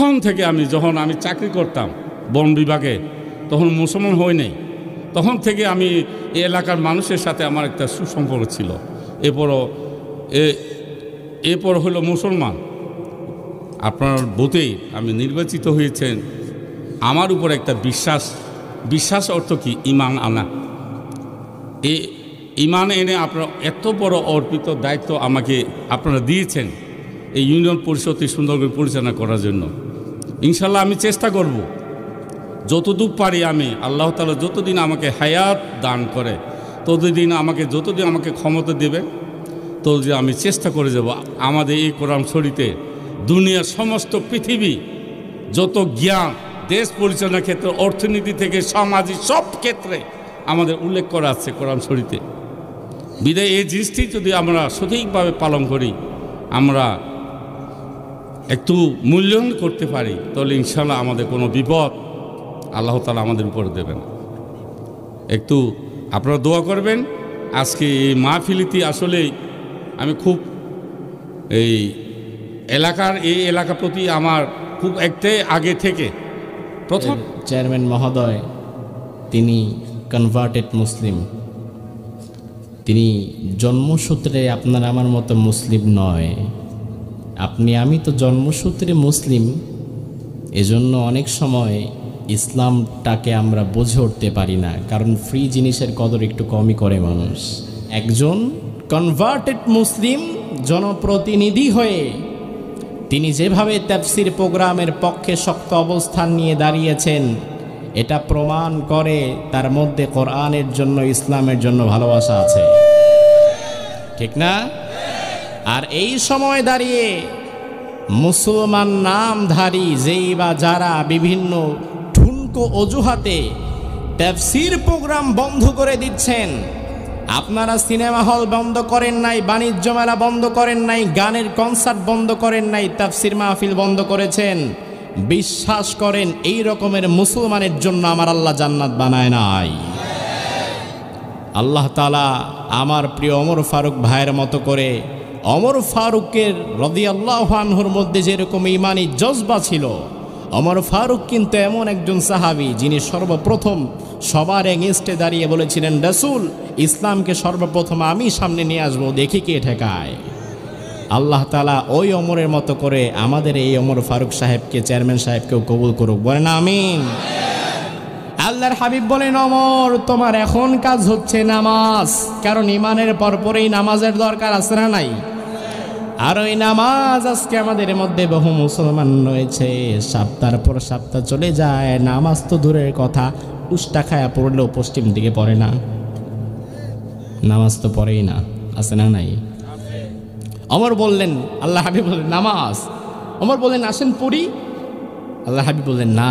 তখন থেকে আমি যখন আমি চাকরি করতাম বন বিভাগে তখন মুসলমান হই নাই তখন থেকে আমি এই এলাকার মানুষের সাথে আমার একটা সুসম্পর্ক ছিল এরপরও এরপর হলো মুসলমান আপনার বোতে আমি নির্বাচিত হয়েছেন আমার উপর একটা বিশ্বাস বিশ্বাস অর্থ কি ইমান আনা এ ইমান এনে আপনার এত বড় অর্পিত দায়িত্ব আমাকে আপনারা দিয়েছেন এই ইউনিয়ন পরিষদটি সুন্দরভাবে পরিচালনা করার জন্য ইনশাল্লাহ আমি চেষ্টা করব যতদূর পারি আমি আল্লাহ তালা যতদিন আমাকে হায়াত দান করে ততদিন আমাকে যতদিন আমাকে ক্ষমতা দেবে ততদিন আমি চেষ্টা করে যাব আমাদের এই কোরআন শরীতে দুনিয়ার সমস্ত পৃথিবী যত জ্ঞান দেশ পরিচালনার ক্ষেত্রে অর্থনীতি থেকে সামাজিক সব ক্ষেত্রে আমাদের উল্লেখ করা আছে কোরআন শরীতে বিদায় এই জিনিসটি যদি আমরা সঠিকভাবে পালন করি আমরা একটু মূল্যায়ন করতে পারি তাহলে ইনশাল্লাহ আমাদের কোনো বিপদ আল্লাহ তালা আমাদের উপরে দেবেন একটু আপনারা দোয়া করবেন আজকে এই মাহফিলিতে আসলে আমি খুব এই এলাকার এই এলাকা প্রতি আমার খুব একটাই আগে থেকে প্রথম চেয়ারম্যান মহোদয় তিনি কনভার্টেড মুসলিম তিনি জন্মসূত্রে আপনার আমার মতো মুসলিম নয় আপনি আমি তো জন্মসূত্রে মুসলিম এজন্য অনেক সময় ইসলামটাকে আমরা বুঝে উঠতে পারি না কারণ ফ্রি জিনিসের কদর একটু কমই করে মানুষ একজন কনভার্টেড মুসলিম জনপ্রতিনিধি হয়ে তিনি যেভাবে ত্যাপসির প্রোগ্রামের পক্ষে শক্ত অবস্থান নিয়ে দাঁড়িয়েছেন এটা প্রমাণ করে তার মধ্যে কোরআনের জন্য ইসলামের জন্য ভালোবাসা আছে ঠিক না আর এই সময় দাঁড়িয়ে মুসলমান নামধারী যেই বা যারা বিভিন্ন ঠুনকো অজুহাতে ট্যাফসির প্রোগ্রাম বন্ধ করে দিচ্ছেন আপনারা সিনেমা হল বন্ধ করেন নাই বাণিজ্য মেলা বন্ধ করেন নাই গানের কনসার্ট বন্ধ করেন নাই তাফসির মাহফিল বন্ধ করেছেন বিশ্বাস করেন এই রকমের মুসলমানের জন্য আমার আল্লাহ জান্নাত বানায় নাই আল্লাহ তালা আমার প্রিয় অমর ফারুক ভাইয়ের মতো করে অমর ফারুকের রদি মধ্যে যেরকম ইমানি জজবা ছিল অমর ফারুক কিন্তু এমন একজন সাহাবি যিনি সর্বপ্রথম সবার এগেস্টে দাঁড়িয়ে বলেছিলেন রসুল ইসলামকে সর্বপ্রথম আমি সামনে নিয়ে আসবো দেখি কে ঠেকায় আল্লাহ তালা ওই অমরের মতো করে আমাদের এই অমর ফারুক সাহেবকে চেয়ারম্যান সাহেবকেও কবুল করুক বলেন আমি আল্লাহর হাবিব বলেন অমর তোমার এখন কাজ হচ্ছে নামাজ কারণ ইমানের পরপরেই নামাজের দরকার আছে না নাই আর ওই নামাজ আজকে আমাদের মধ্যে বহু মুসলমান রয়েছে সপ্তাহ পর সপ্তাহ চলে যায় নামাজ তো দূরের কথা উষ্টা খায়া পড়লেও পশ্চিম দিকে পড়ে না নামাজ তো পড়েই না আছে না নাই অমর বললেন আল্লাহ হাবিব বললেন নামাজ অমর বললেন আসেন পড়ি আল্লাহ হাবিব বললেন না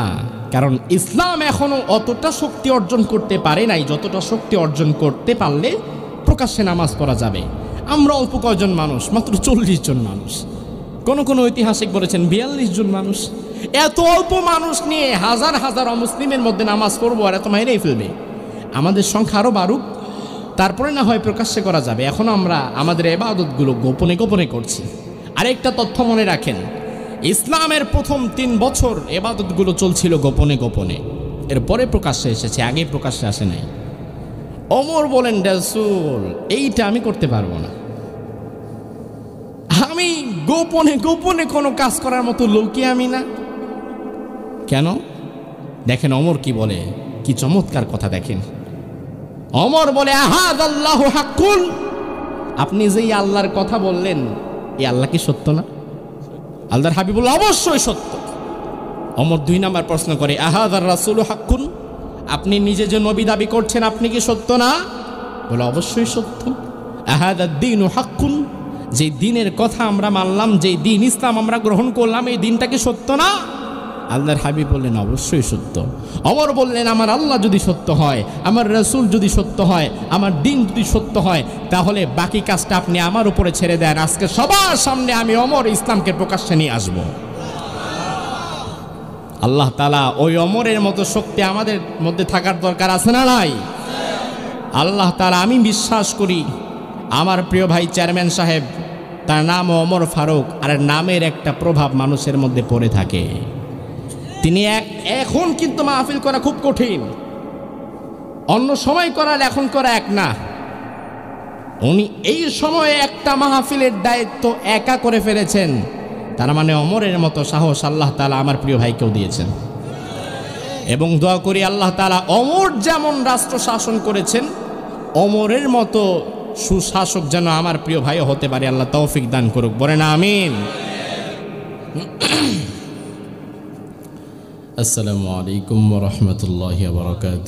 কারণ ইসলাম এখনও অতটা শক্তি অর্জন করতে পারে নাই যতটা শক্তি অর্জন করতে পারলে প্রকাশ্যে নামাজ পড়া যাবে আমরা অল্প কয়জন মানুষ মাত্র চল্লিশ জন মানুষ কোন কোনো ঐতিহাসিক বলেছেন বিয়াল্লিশ জন মানুষ এত অল্প মানুষ নিয়ে হাজার হাজার অমুসলিমের মধ্যে নামাজ পড়বো আর এত মাইরেই ফেলবে আমাদের সংখ্যা আরও বাড়ুক তারপরে না হয় প্রকাশ্যে করা যাবে এখন আমরা আমাদের এবাদতগুলো গোপনে গোপনে করছি আরেকটা তথ্য মনে রাখেন ইসলামের প্রথম তিন বছর এবাদতগুলো চলছিল গোপনে গোপনে এরপরে প্রকাশ্যে এসেছে আগে প্রকাশ্যে আসে নাই অমর বলেন রাসুল এইটা আমি করতে পারবো না আমি গোপনে গোপনে কোনো কাজ করার মতো লোকই আমি না কেন দেখেন অমর কি বলে কি চমৎকার কথা দেখেন অমর বলে আহাদ আল্লাহ হাক্কুল আপনি যেই আল্লাহর কথা বললেন এই আল্লাহ কি সত্য না আল্লাহর হাবিবুল অবশ্যই সত্য অমর দুই নাম্বার প্রশ্ন করে আহাদ আর রাসুল হাক্কুন আপনি নিজে যে নবী দাবি করছেন আপনি কি সত্য না বলে অবশ্যই সত্য আহাদা দিন হাক্কুন যে দিনের কথা আমরা মানলাম যে দিন ইসলাম আমরা গ্রহণ করলাম এই দিনটা কি সত্য না আল্লাহর হাবিব বললেন অবশ্যই সত্য অমর বললেন আমার আল্লাহ যদি সত্য হয় আমার রসুল যদি সত্য হয় আমার দিন যদি সত্য হয় তাহলে বাকি কাজটা আপনি আমার উপরে ছেড়ে দেন আজকে সবার সামনে আমি অমর ইসলামকে প্রকাশ্যে নিয়ে আসবো আল্লাহ তালা ওই অমরের মতো শক্তি আমাদের মধ্যে থাকার দরকার আছে না নাই আল্লাহ তালা আমি বিশ্বাস করি আমার প্রিয় ভাই চেয়ারম্যান সাহেব তার নাম অমর ফারুক আর নামের একটা প্রভাব মানুষের মধ্যে পড়ে থাকে তিনি এক এখন কিন্তু মাহফিল করা খুব কঠিন অন্য সময় করার এখন করা এক না উনি এই সময়ে একটা মাহফিলের দায়িত্ব একা করে ফেলেছেন তার মানে অমরের মতো সাহস আল্লাহ তালা আমার প্রিয় ভাইকেও দিয়েছেন এবং দোয়া করি আল্লাহ তালা অমর যেমন রাষ্ট্র শাসন করেছেন অমরের মতো সুশাসক যেন আমার প্রিয় ভাইও হতে পারে আল্লাহ তৌফিক দান করুক বলে না আমিন আসসালামু আলাইকুম রহমতুল্লাহ বরকাত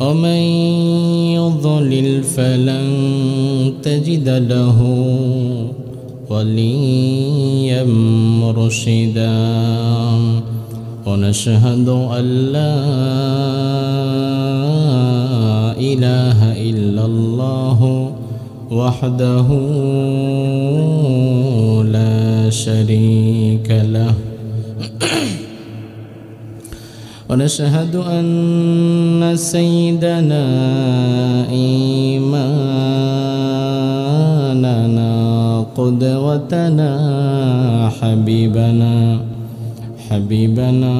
ومن يضلل فلن تجد له وليا مرشدا ونشهد أن لا إله إلا الله وحده لا شريك له ونشهد أن سيدنا إيماننا قدوتنا حبيبنا حبيبنا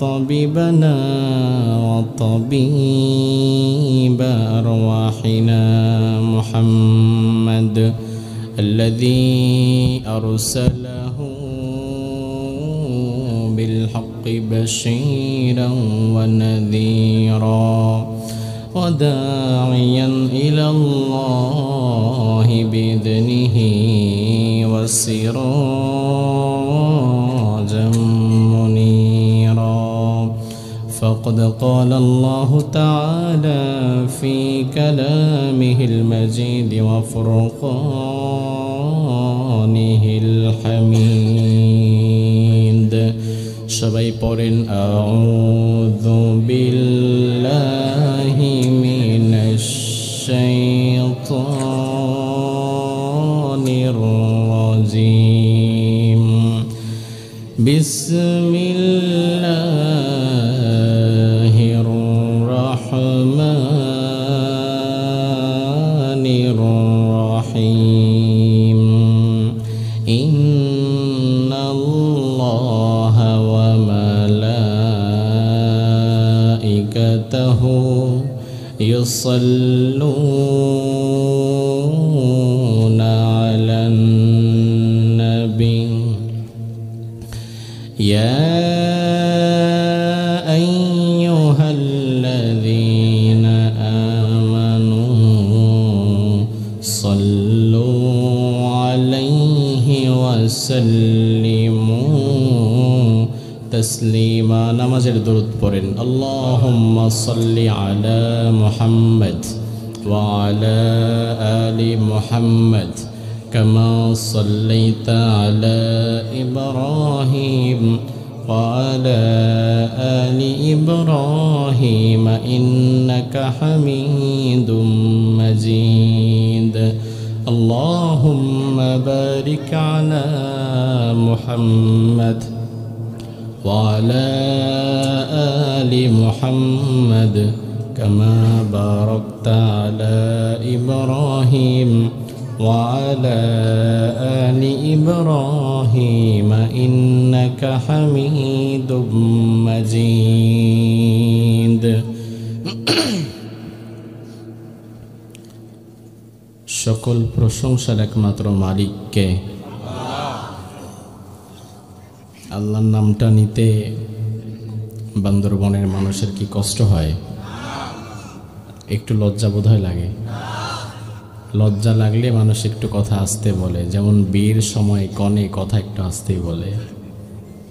طبيبنا وطبيب أرواحنا محمد الذي أرسل بالحق بشيرا ونذيرا وداعيا إلى الله بإذنه وسراجا منيرا فقد قال الله تعالى في كلامه المجيد وفرقانه الحميد সবাই পড়েন আউযু বিল্লাহি মিনাশ শাইতানির রাজিম বিসমিল্লাহ يصلون على النبي يا أيها الذين آمنوا صلوا عليه وسلموا تسليما نمازের দরুদ পড়েন اللهم صل على وعلى آل محمد كما صليت على সকল প্রশংসার একমাত্র মালিককে আল্লাহর নামটা নিতে বান্দরবনের মানুষের কি কষ্ট হয় একটু লজ্জা বোধ লাগে লজ্জা লাগলে মানুষ একটু কথা আসতে বলে যেমন বিয়ের সময় কনে কথা একটু আসতেই বলে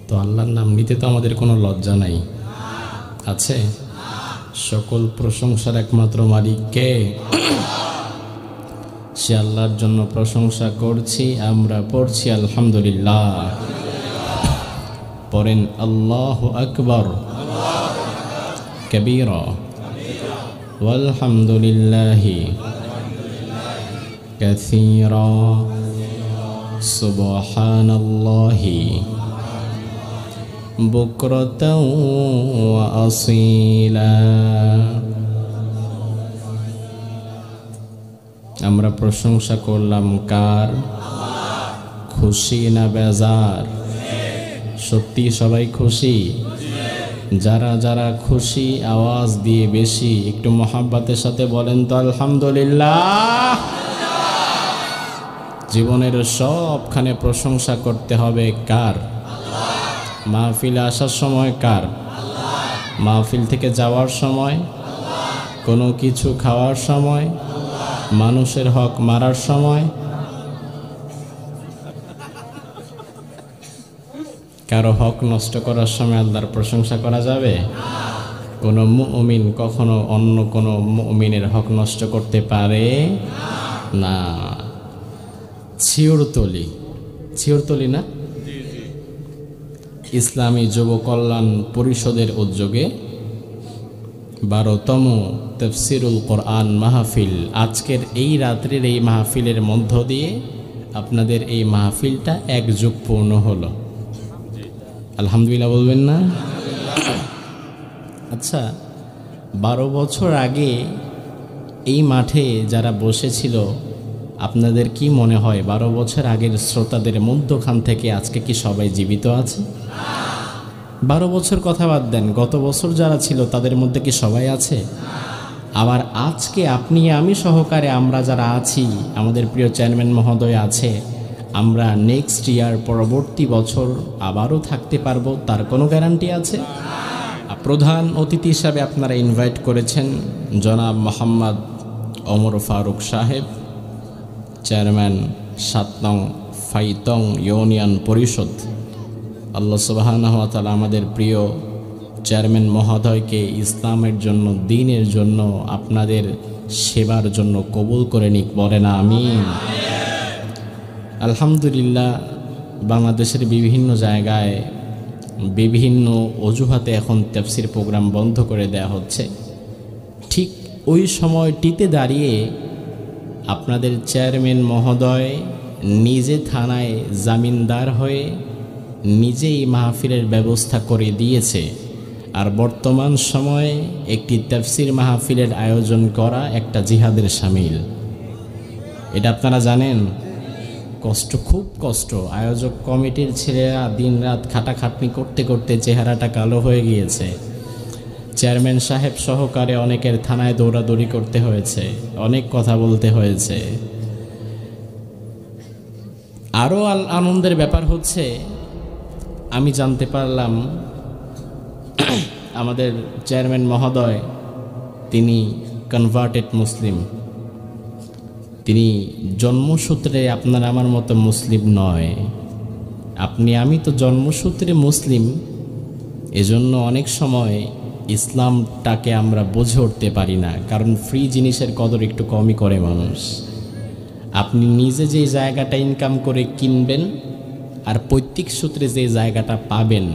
তো আল্লাহর নাম নিতে তো আমাদের কোনো লজ্জা নাই আছে সকল প্রশংসার একমাত্র মালিককে সে আল্লাহর জন্য প্রশংসা করছি আমরা পড়ছি আলহামদুলিল্লাহ পড়েন আল্লাহ আকবর কবির والحمدلله كثيرا سبحان الله بكرة وأصيلا আমরা প্রশংসা করলাম কার খুশি না বেজার সত্যি সবাই খুশি যারা যারা খুশি আওয়াজ দিয়ে বেশি একটু মহাব্বাতের সাথে বলেন তো আলহামদুলিল্লাহ জীবনের সবখানে প্রশংসা করতে হবে কার মাহফিল আসার সময় কার মাহফিল থেকে যাওয়ার সময় কোনো কিছু খাওয়ার সময় মানুষের হক মারার সময় কারো হক নষ্ট করার সময় আল্লাহর প্রশংসা করা যাবে কোনো মুমিন কখনো অন্য কোনো মুমিনের হক নষ্ট করতে পারে না ছিউরতলি ছিউরতলি না ইসলামী যুব কল্যাণ পরিষদের উদ্যোগে বারোতম তফসিরুল কোরআন মাহফিল আজকের এই রাত্রির এই মাহফিলের মধ্য দিয়ে আপনাদের এই মাহফিলটা একযুগ পূর্ণ হলো আলহামদুলিল্লাহ বলবেন না আচ্ছা বারো বছর আগে এই মাঠে যারা বসেছিল আপনাদের কি মনে হয় বারো বছর আগের শ্রোতাদের মধ্যখান থেকে আজকে কি সবাই জীবিত আছে বারো বছর কথা বাদ দেন গত বছর যারা ছিল তাদের মধ্যে কি সবাই আছে আবার আজকে আপনি আমি সহকারে আমরা যারা আছি আমাদের প্রিয় চেয়ারম্যান মহোদয় আছে আমরা নেক্সট ইয়ার পরবর্তী বছর আবারও থাকতে পারবো তার কোনো গ্যারান্টি আছে প্রধান অতিথি হিসাবে আপনারা ইনভাইট করেছেন জনাব মোহাম্মদ ওমর ফারুক সাহেব চেয়ারম্যান সাতনং ফাইতং ইউনিয়ন পরিষদ আল্লাহ সুবাহানহতাল আমাদের প্রিয় চেয়ারম্যান মহোদয়কে ইসলামের জন্য দিনের জন্য আপনাদের সেবার জন্য কবুল করে নিক বলে না আমি আলহামদুলিল্লাহ বাংলাদেশের বিভিন্ন জায়গায় বিভিন্ন অজুহাতে এখন তেফসির প্রোগ্রাম বন্ধ করে দেয়া হচ্ছে ঠিক ওই সময়টিতে দাঁড়িয়ে আপনাদের চেয়ারম্যান মহোদয় নিজে থানায় জামিনদার হয়ে নিজেই মাহফিলের ব্যবস্থা করে দিয়েছে আর বর্তমান সময়ে একটি তফসির মাহফিলের আয়োজন করা একটা জিহাদের সামিল এটা আপনারা জানেন কষ্ট খুব কষ্ট আয়োজক কমিটির ছেলেরা দিন রাত খাটাখাটনি করতে করতে চেহারাটা কালো হয়ে গিয়েছে চেয়ারম্যান সাহেব সহকারে অনেকের থানায় দৌড়াদৌড়ি করতে হয়েছে অনেক কথা বলতে হয়েছে আরও আনন্দের ব্যাপার হচ্ছে আমি জানতে পারলাম আমাদের চেয়ারম্যান মহোদয় তিনি কনভার্টেড মুসলিম তিনি জন্মসূত্রে আপনার আমার মতো মুসলিম নয় আপনি আমি তো জন্মসূত্রে মুসলিম এজন্য অনেক সময় ইসলামটাকে আমরা বুঝে উঠতে পারি না কারণ ফ্রি জিনিসের কদর একটু কমই করে মানুষ আপনি নিজে যে জায়গাটা ইনকাম করে কিনবেন আর পৈতৃক সূত্রে যে জায়গাটা পাবেন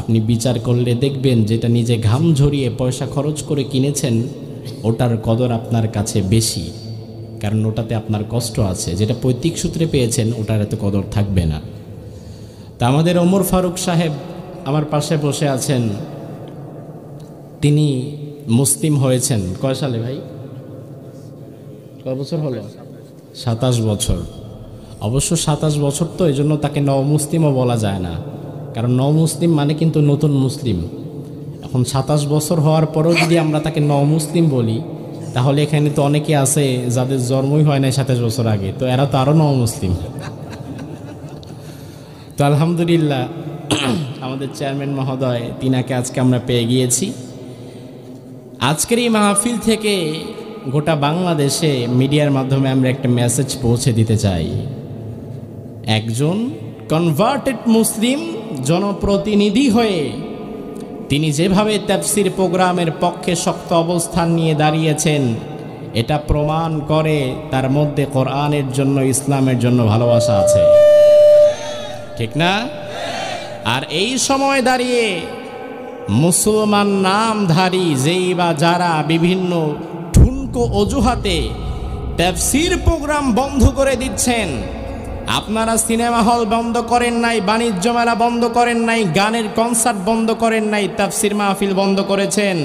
আপনি বিচার করলে দেখবেন যেটা নিজে ঘাম ঝরিয়ে পয়সা খরচ করে কিনেছেন ওটার কদর আপনার কাছে বেশি কারণ ওটাতে আপনার কষ্ট আছে যেটা পৈতৃক সূত্রে পেয়েছেন ওটার এত কদর থাকবে না তা আমাদের ওমর ফারুক সাহেব আমার পাশে বসে আছেন তিনি মুসলিম হয়েছেন কয় সালে ভাই কয় বছর হলো সাতাশ বছর অবশ্য সাতাশ বছর তো এই জন্য তাকে নমুসলিমও বলা যায় না কারণ নমুসলিম মানে কিন্তু নতুন মুসলিম এখন সাতাশ বছর হওয়ার পরেও যদি আমরা তাকে নমুসলিম বলি তাহলে এখানে তো অনেকে আছে যাদের জন্মই হয় নাই সাতাশ বছর আগে তো এরা তো আরও নমুসলিম তো আলহামদুলিল্লাহ আমাদের চেয়ারম্যান মহোদয় তিনাকে আজকে আমরা পেয়ে গিয়েছি আজকের এই মাহফিল থেকে গোটা বাংলাদেশে মিডিয়ার মাধ্যমে আমরা একটা মেসেজ পৌঁছে দিতে চাই একজন কনভার্টেড মুসলিম জনপ্রতিনিধি হয়ে তিনি যেভাবে ত্যাপসির প্রোগ্রামের পক্ষে শক্ত অবস্থান নিয়ে দাঁড়িয়েছেন এটা প্রমাণ করে তার মধ্যে কোরআনের জন্য ইসলামের জন্য ভালোবাসা আছে ঠিক না আর এই সময় দাঁড়িয়ে মুসলমান নামধারী যেই বা যারা বিভিন্ন ঠুনকো অজুহাতে ট্যাপসির প্রোগ্রাম বন্ধ করে দিচ্ছেন আপনারা সিনেমা হল বন্ধ করেন নাই বাণিজ্য মেলা বন্ধ করেন নাই গানের কনসার্ট বন্ধ করেন নাই তাফসির মাহফিল বন্ধ করেছেন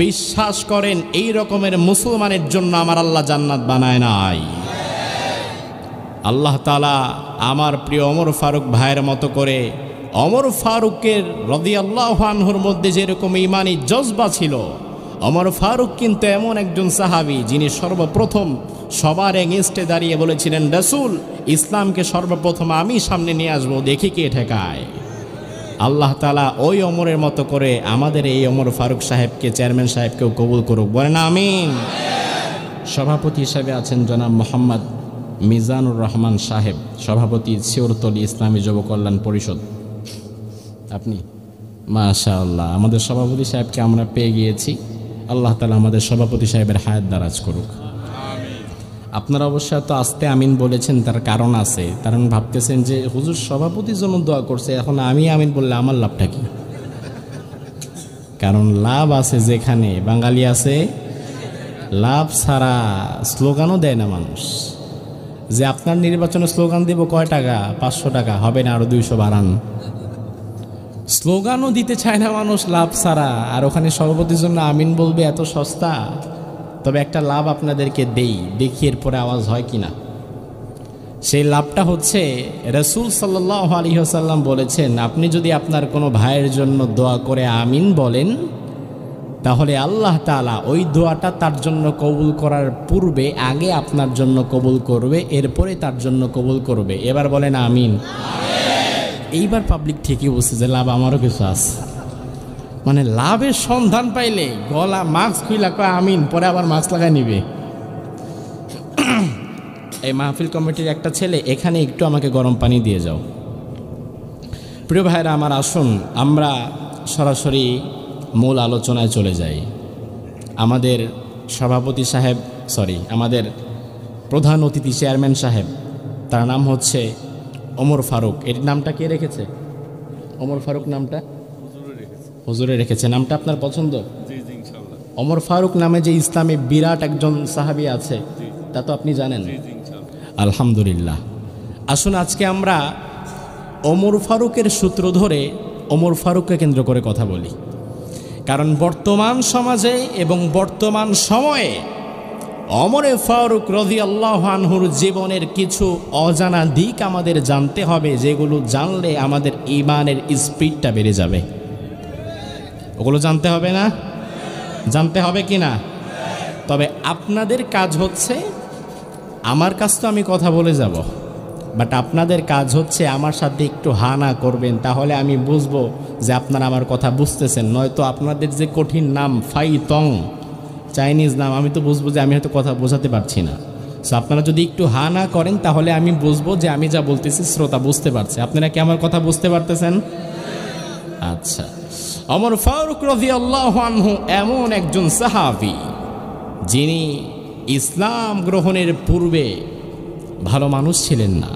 বিশ্বাস করেন এই রকমের মুসলমানের জন্য আমার আল্লাহ জান্নাত বানায় নাই আল্লাহ তালা আমার প্রিয় অমর ফারুক ভাইয়ের মতো করে অমর ফারুকের রদি আল্লাহানহুর মধ্যে যেরকম ইমানি জজবা ছিল অমর ফারুক কিন্তু এমন একজন সাহাবি যিনি সর্বপ্রথম সবার এগেনস্টে দাঁড়িয়ে বলেছিলেন রসুল ইসলামকে সর্বপ্রথম আমি সামনে নিয়ে আসবো দেখি কে ঠেকায় আল্লাহ তালা ওই অমরের মতো করে আমাদের এই অমর ফারুক সাহেবকে চেয়ারম্যান সাহেবকেও কবুল করুক বলে না আমি সভাপতি হিসাবে আছেন জনাব মোহাম্মদ মিজানুর রহমান সাহেব সভাপতি সিওরতলি ইসলামী যুব কল্যাণ পরিষদ আপনি মাশাআল্লাহ আমাদের সভাপতি সাহেবকে আমরা পেয়ে গিয়েছি আল্লাহ তালা আমাদের সভাপতি সাহেবের হায়াত দারাজ করুক আপনারা অবশ্য এত আস্তে আমিন বলেছেন তার কারণ আছে কারণ ভাবতেছেন যে হুজুর সভাপতির জন্য দোয়া করছে এখন আমি আমিন বললে আমার লাভটা কি কারণ লাভ আছে যেখানে বাঙালি আছে লাভ ছাড়া স্লোগানও দেয় না মানুষ যে আপনার নির্বাচনে স্লোগান দেব কয় টাকা পাঁচশো টাকা হবে না আরও দুইশো বাড়ান স্লোগানও দিতে চায় না মানুষ লাভ ছাড়া আর ওখানে সভাপতির জন্য আমিন বলবে এত সস্তা তবে একটা লাভ আপনাদেরকে দেই দেখি এরপরে আওয়াজ হয় কি না সেই লাভটা হচ্ছে রসুল সাল্লাহ আলী হাসাল্লাম বলেছেন আপনি যদি আপনার কোনো ভাইয়ের জন্য দোয়া করে আমিন বলেন তাহলে আল্লাহ তালা ওই দোয়াটা তার জন্য কবুল করার পূর্বে আগে আপনার জন্য কবুল করবে এরপরে তার জন্য কবুল করবে এবার বলেন আমিন এইবার পাবলিক ঠিকই বসে যে লাভ আমারও কিছু আছে মানে লাভের সন্ধান পাইলে গলা মাস্ক খুইলা কয় আমিন পরে আবার মাস্ক লাগাই নিবে এই মাহফিল কমিটির একটা ছেলে এখানে একটু আমাকে গরম পানি দিয়ে যাও প্রিয় ভাইরা আমার আসুন আমরা সরাসরি মূল আলোচনায় চলে যাই আমাদের সভাপতি সাহেব সরি আমাদের প্রধান অতিথি চেয়ারম্যান সাহেব তার নাম হচ্ছে ওমর ফারুক এর নামটা কে রেখেছে ওমর ফারুক নামটা হুজুরে রেখেছে নামটা আপনার পছন্দ অমর ফারুক নামে যে ইসলামে বিরাট একজন সাহাবি আছে তা তো আপনি জানেন আলহামদুলিল্লাহ আসুন আজকে আমরা অমর ফারুকের সূত্র ধরে অমর ফারুককে কেন্দ্র করে কথা বলি কারণ বর্তমান সমাজে এবং বর্তমান সময়ে অমরে ফারুক রজি আল্লাহানহুর জীবনের কিছু অজানা দিক আমাদের জানতে হবে যেগুলো জানলে আমাদের ইমানের স্পিডটা বেড়ে যাবে ওগুলো জানতে হবে না জানতে হবে কি না তবে আপনাদের কাজ হচ্ছে আমার কাছ তো আমি কথা বলে যাব বাট আপনাদের কাজ হচ্ছে আমার সাথে একটু হানা করবেন তাহলে আমি বুঝবো যে আপনারা আমার কথা বুঝতেছেন নয়তো আপনাদের যে কঠিন নাম ফাই তং চাইনিজ নাম আমি তো বুঝবো যে আমি হয়তো কথা বোঝাতে পারছি না সো আপনারা যদি একটু হা না করেন তাহলে আমি বুঝবো যে আমি যা বলতেছি শ্রোতা বুঝতে পারছে আপনারা কি আমার কথা বুঝতে পারতেছেন আচ্ছা অমর ফারুক রাজি আল্লাহানহু এমন একজন সাহাবি যিনি ইসলাম গ্রহণের পূর্বে ভালো মানুষ ছিলেন না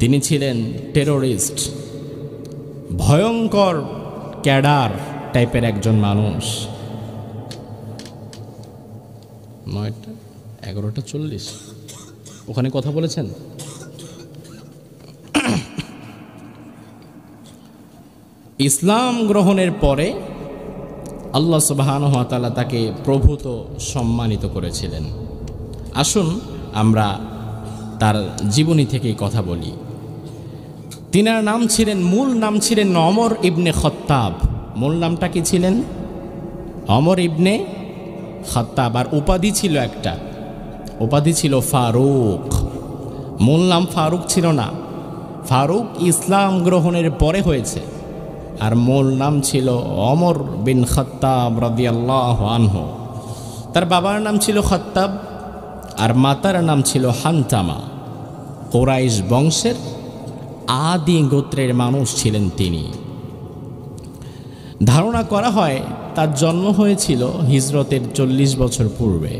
তিনি ছিলেন টেরোরিস্ট ভয়ঙ্কর ক্যাডার টাইপের একজন মানুষ নয়টা এগারোটা চল্লিশ ওখানে কথা বলেছেন ইসলাম গ্রহণের পরে আল্লাহ সুবাহানহাতালা তাকে প্রভূত সম্মানিত করেছিলেন আসুন আমরা তার জীবনী থেকেই কথা বলি তিনার নাম ছিলেন মূল নাম ছিলেন অমর ইবনে খত্তাব মূল নামটা কি ছিলেন অমর ইবনে খত্তাব আর উপাধি ছিল একটা উপাধি ছিল ফারুক মূল নাম ফারুক ছিল না ফারুক ইসলাম গ্রহণের পরে হয়েছে আর মূল নাম ছিল অমর বিন খত্তাব রদিয়াল্লাহ আনহ তার বাবার নাম ছিল খত্তাব আর মাতার নাম ছিল হান্তামা কোরাইশ বংশের আদি গোত্রের মানুষ ছিলেন তিনি ধারণা করা হয় তার জন্ম হয়েছিল হিজরতের চল্লিশ বছর পূর্বে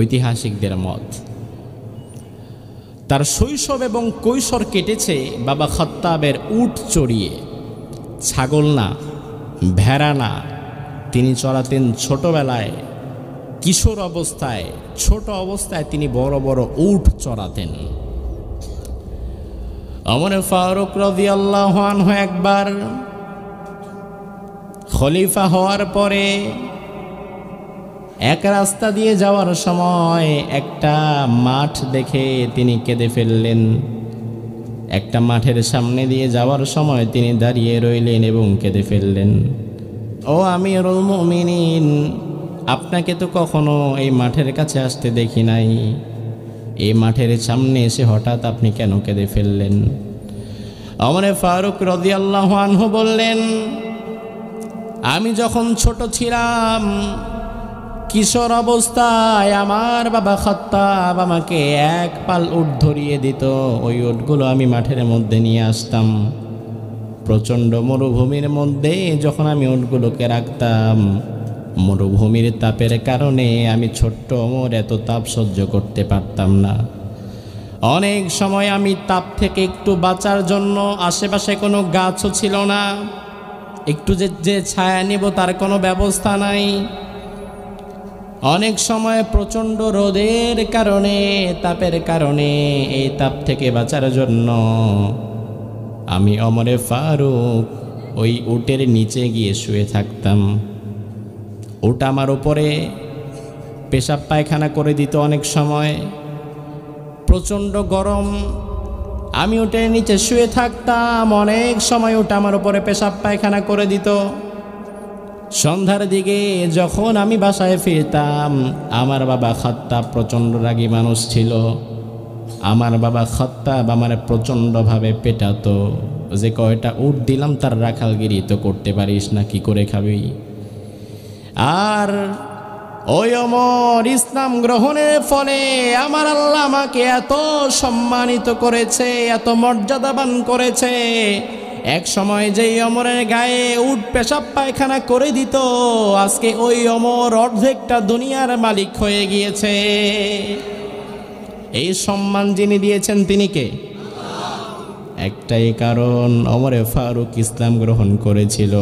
ঐতিহাসিকদের মত তার শৈশব এবং কৈশোর কেটেছে বাবা খত্তাবের উট চড়িয়ে ছাগল না ভেড়া না তিনি চড়াতেন ছোটবেলায় কিশোর অবস্থায় ছোট অবস্থায় তিনি বড় বড় উঠ চড়াতেন অমর ফারুক রদি আল্লাহান একবার খলিফা হওয়ার পরে এক রাস্তা দিয়ে যাওয়ার সময় একটা মাঠ দেখে তিনি কেঁদে ফেললেন একটা মাঠের সামনে দিয়ে যাওয়ার সময় তিনি দাঁড়িয়ে রইলেন এবং কেঁদে ফেললেন ও আমি মিনিন আপনাকে তো কখনো এই মাঠের কাছে আসতে দেখি নাই এই মাঠের সামনে এসে হঠাৎ আপনি কেন কেঁদে ফেললেন অমরে ফারুক রদিয়াল্লাহ আনহু বললেন আমি যখন ছোট ছিলাম কিশোর অবস্থায় আমার বাবা খত্তাব আমাকে এক পাল উট ধরিয়ে দিত ওই উটগুলো আমি মাঠের মধ্যে নিয়ে আসতাম প্রচণ্ড মরুভূমির মধ্যে যখন আমি উটগুলোকে রাখতাম মরুভূমির তাপের কারণে আমি ছোট্ট ওমর এত তাপ সহ্য করতে পারতাম না অনেক সময় আমি তাপ থেকে একটু বাঁচার জন্য আশেপাশে কোনো গাছও ছিল না একটু যে যে ছায়া নেব তার কোনো ব্যবস্থা নাই অনেক সময় প্রচণ্ড রোদের কারণে তাপের কারণে এই তাপ থেকে বাঁচার জন্য আমি অমরে ফারুক ওই উটের নিচে গিয়ে শুয়ে থাকতাম উট আমার উপরে পেশাব পায়খানা করে দিত অনেক সময় প্রচণ্ড গরম আমি উটের নিচে শুয়ে থাকতাম অনেক সময় উট আমার উপরে পেশাব পায়খানা করে দিত সন্ধ্যার দিকে যখন আমি বাসায় ফিরতাম আমার বাবা খত্তা প্রচণ্ড রাগী মানুষ ছিল আমার বাবা খত্তাব আমার প্রচণ্ডভাবে পেটাতো যে কয়টা উঠ দিলাম তার রাখালগিরি তো করতে পারিস না কি করে খাবি আর ওই অমর ইসলাম গ্রহণের ফলে আমার আল্লাহ আমাকে এত সম্মানিত করেছে এত মর্যাদাবান করেছে এক সময় যেই অমরের গায়ে উট পেশাব পায়খানা করে দিত আজকে ওই অমর অর্ধেকটা দুনিয়ার মালিক হয়ে গিয়েছে এই সম্মান যিনি দিয়েছেন তিনি কে একটাই কারণ অমরে ফারুক ইসলাম গ্রহণ করেছিল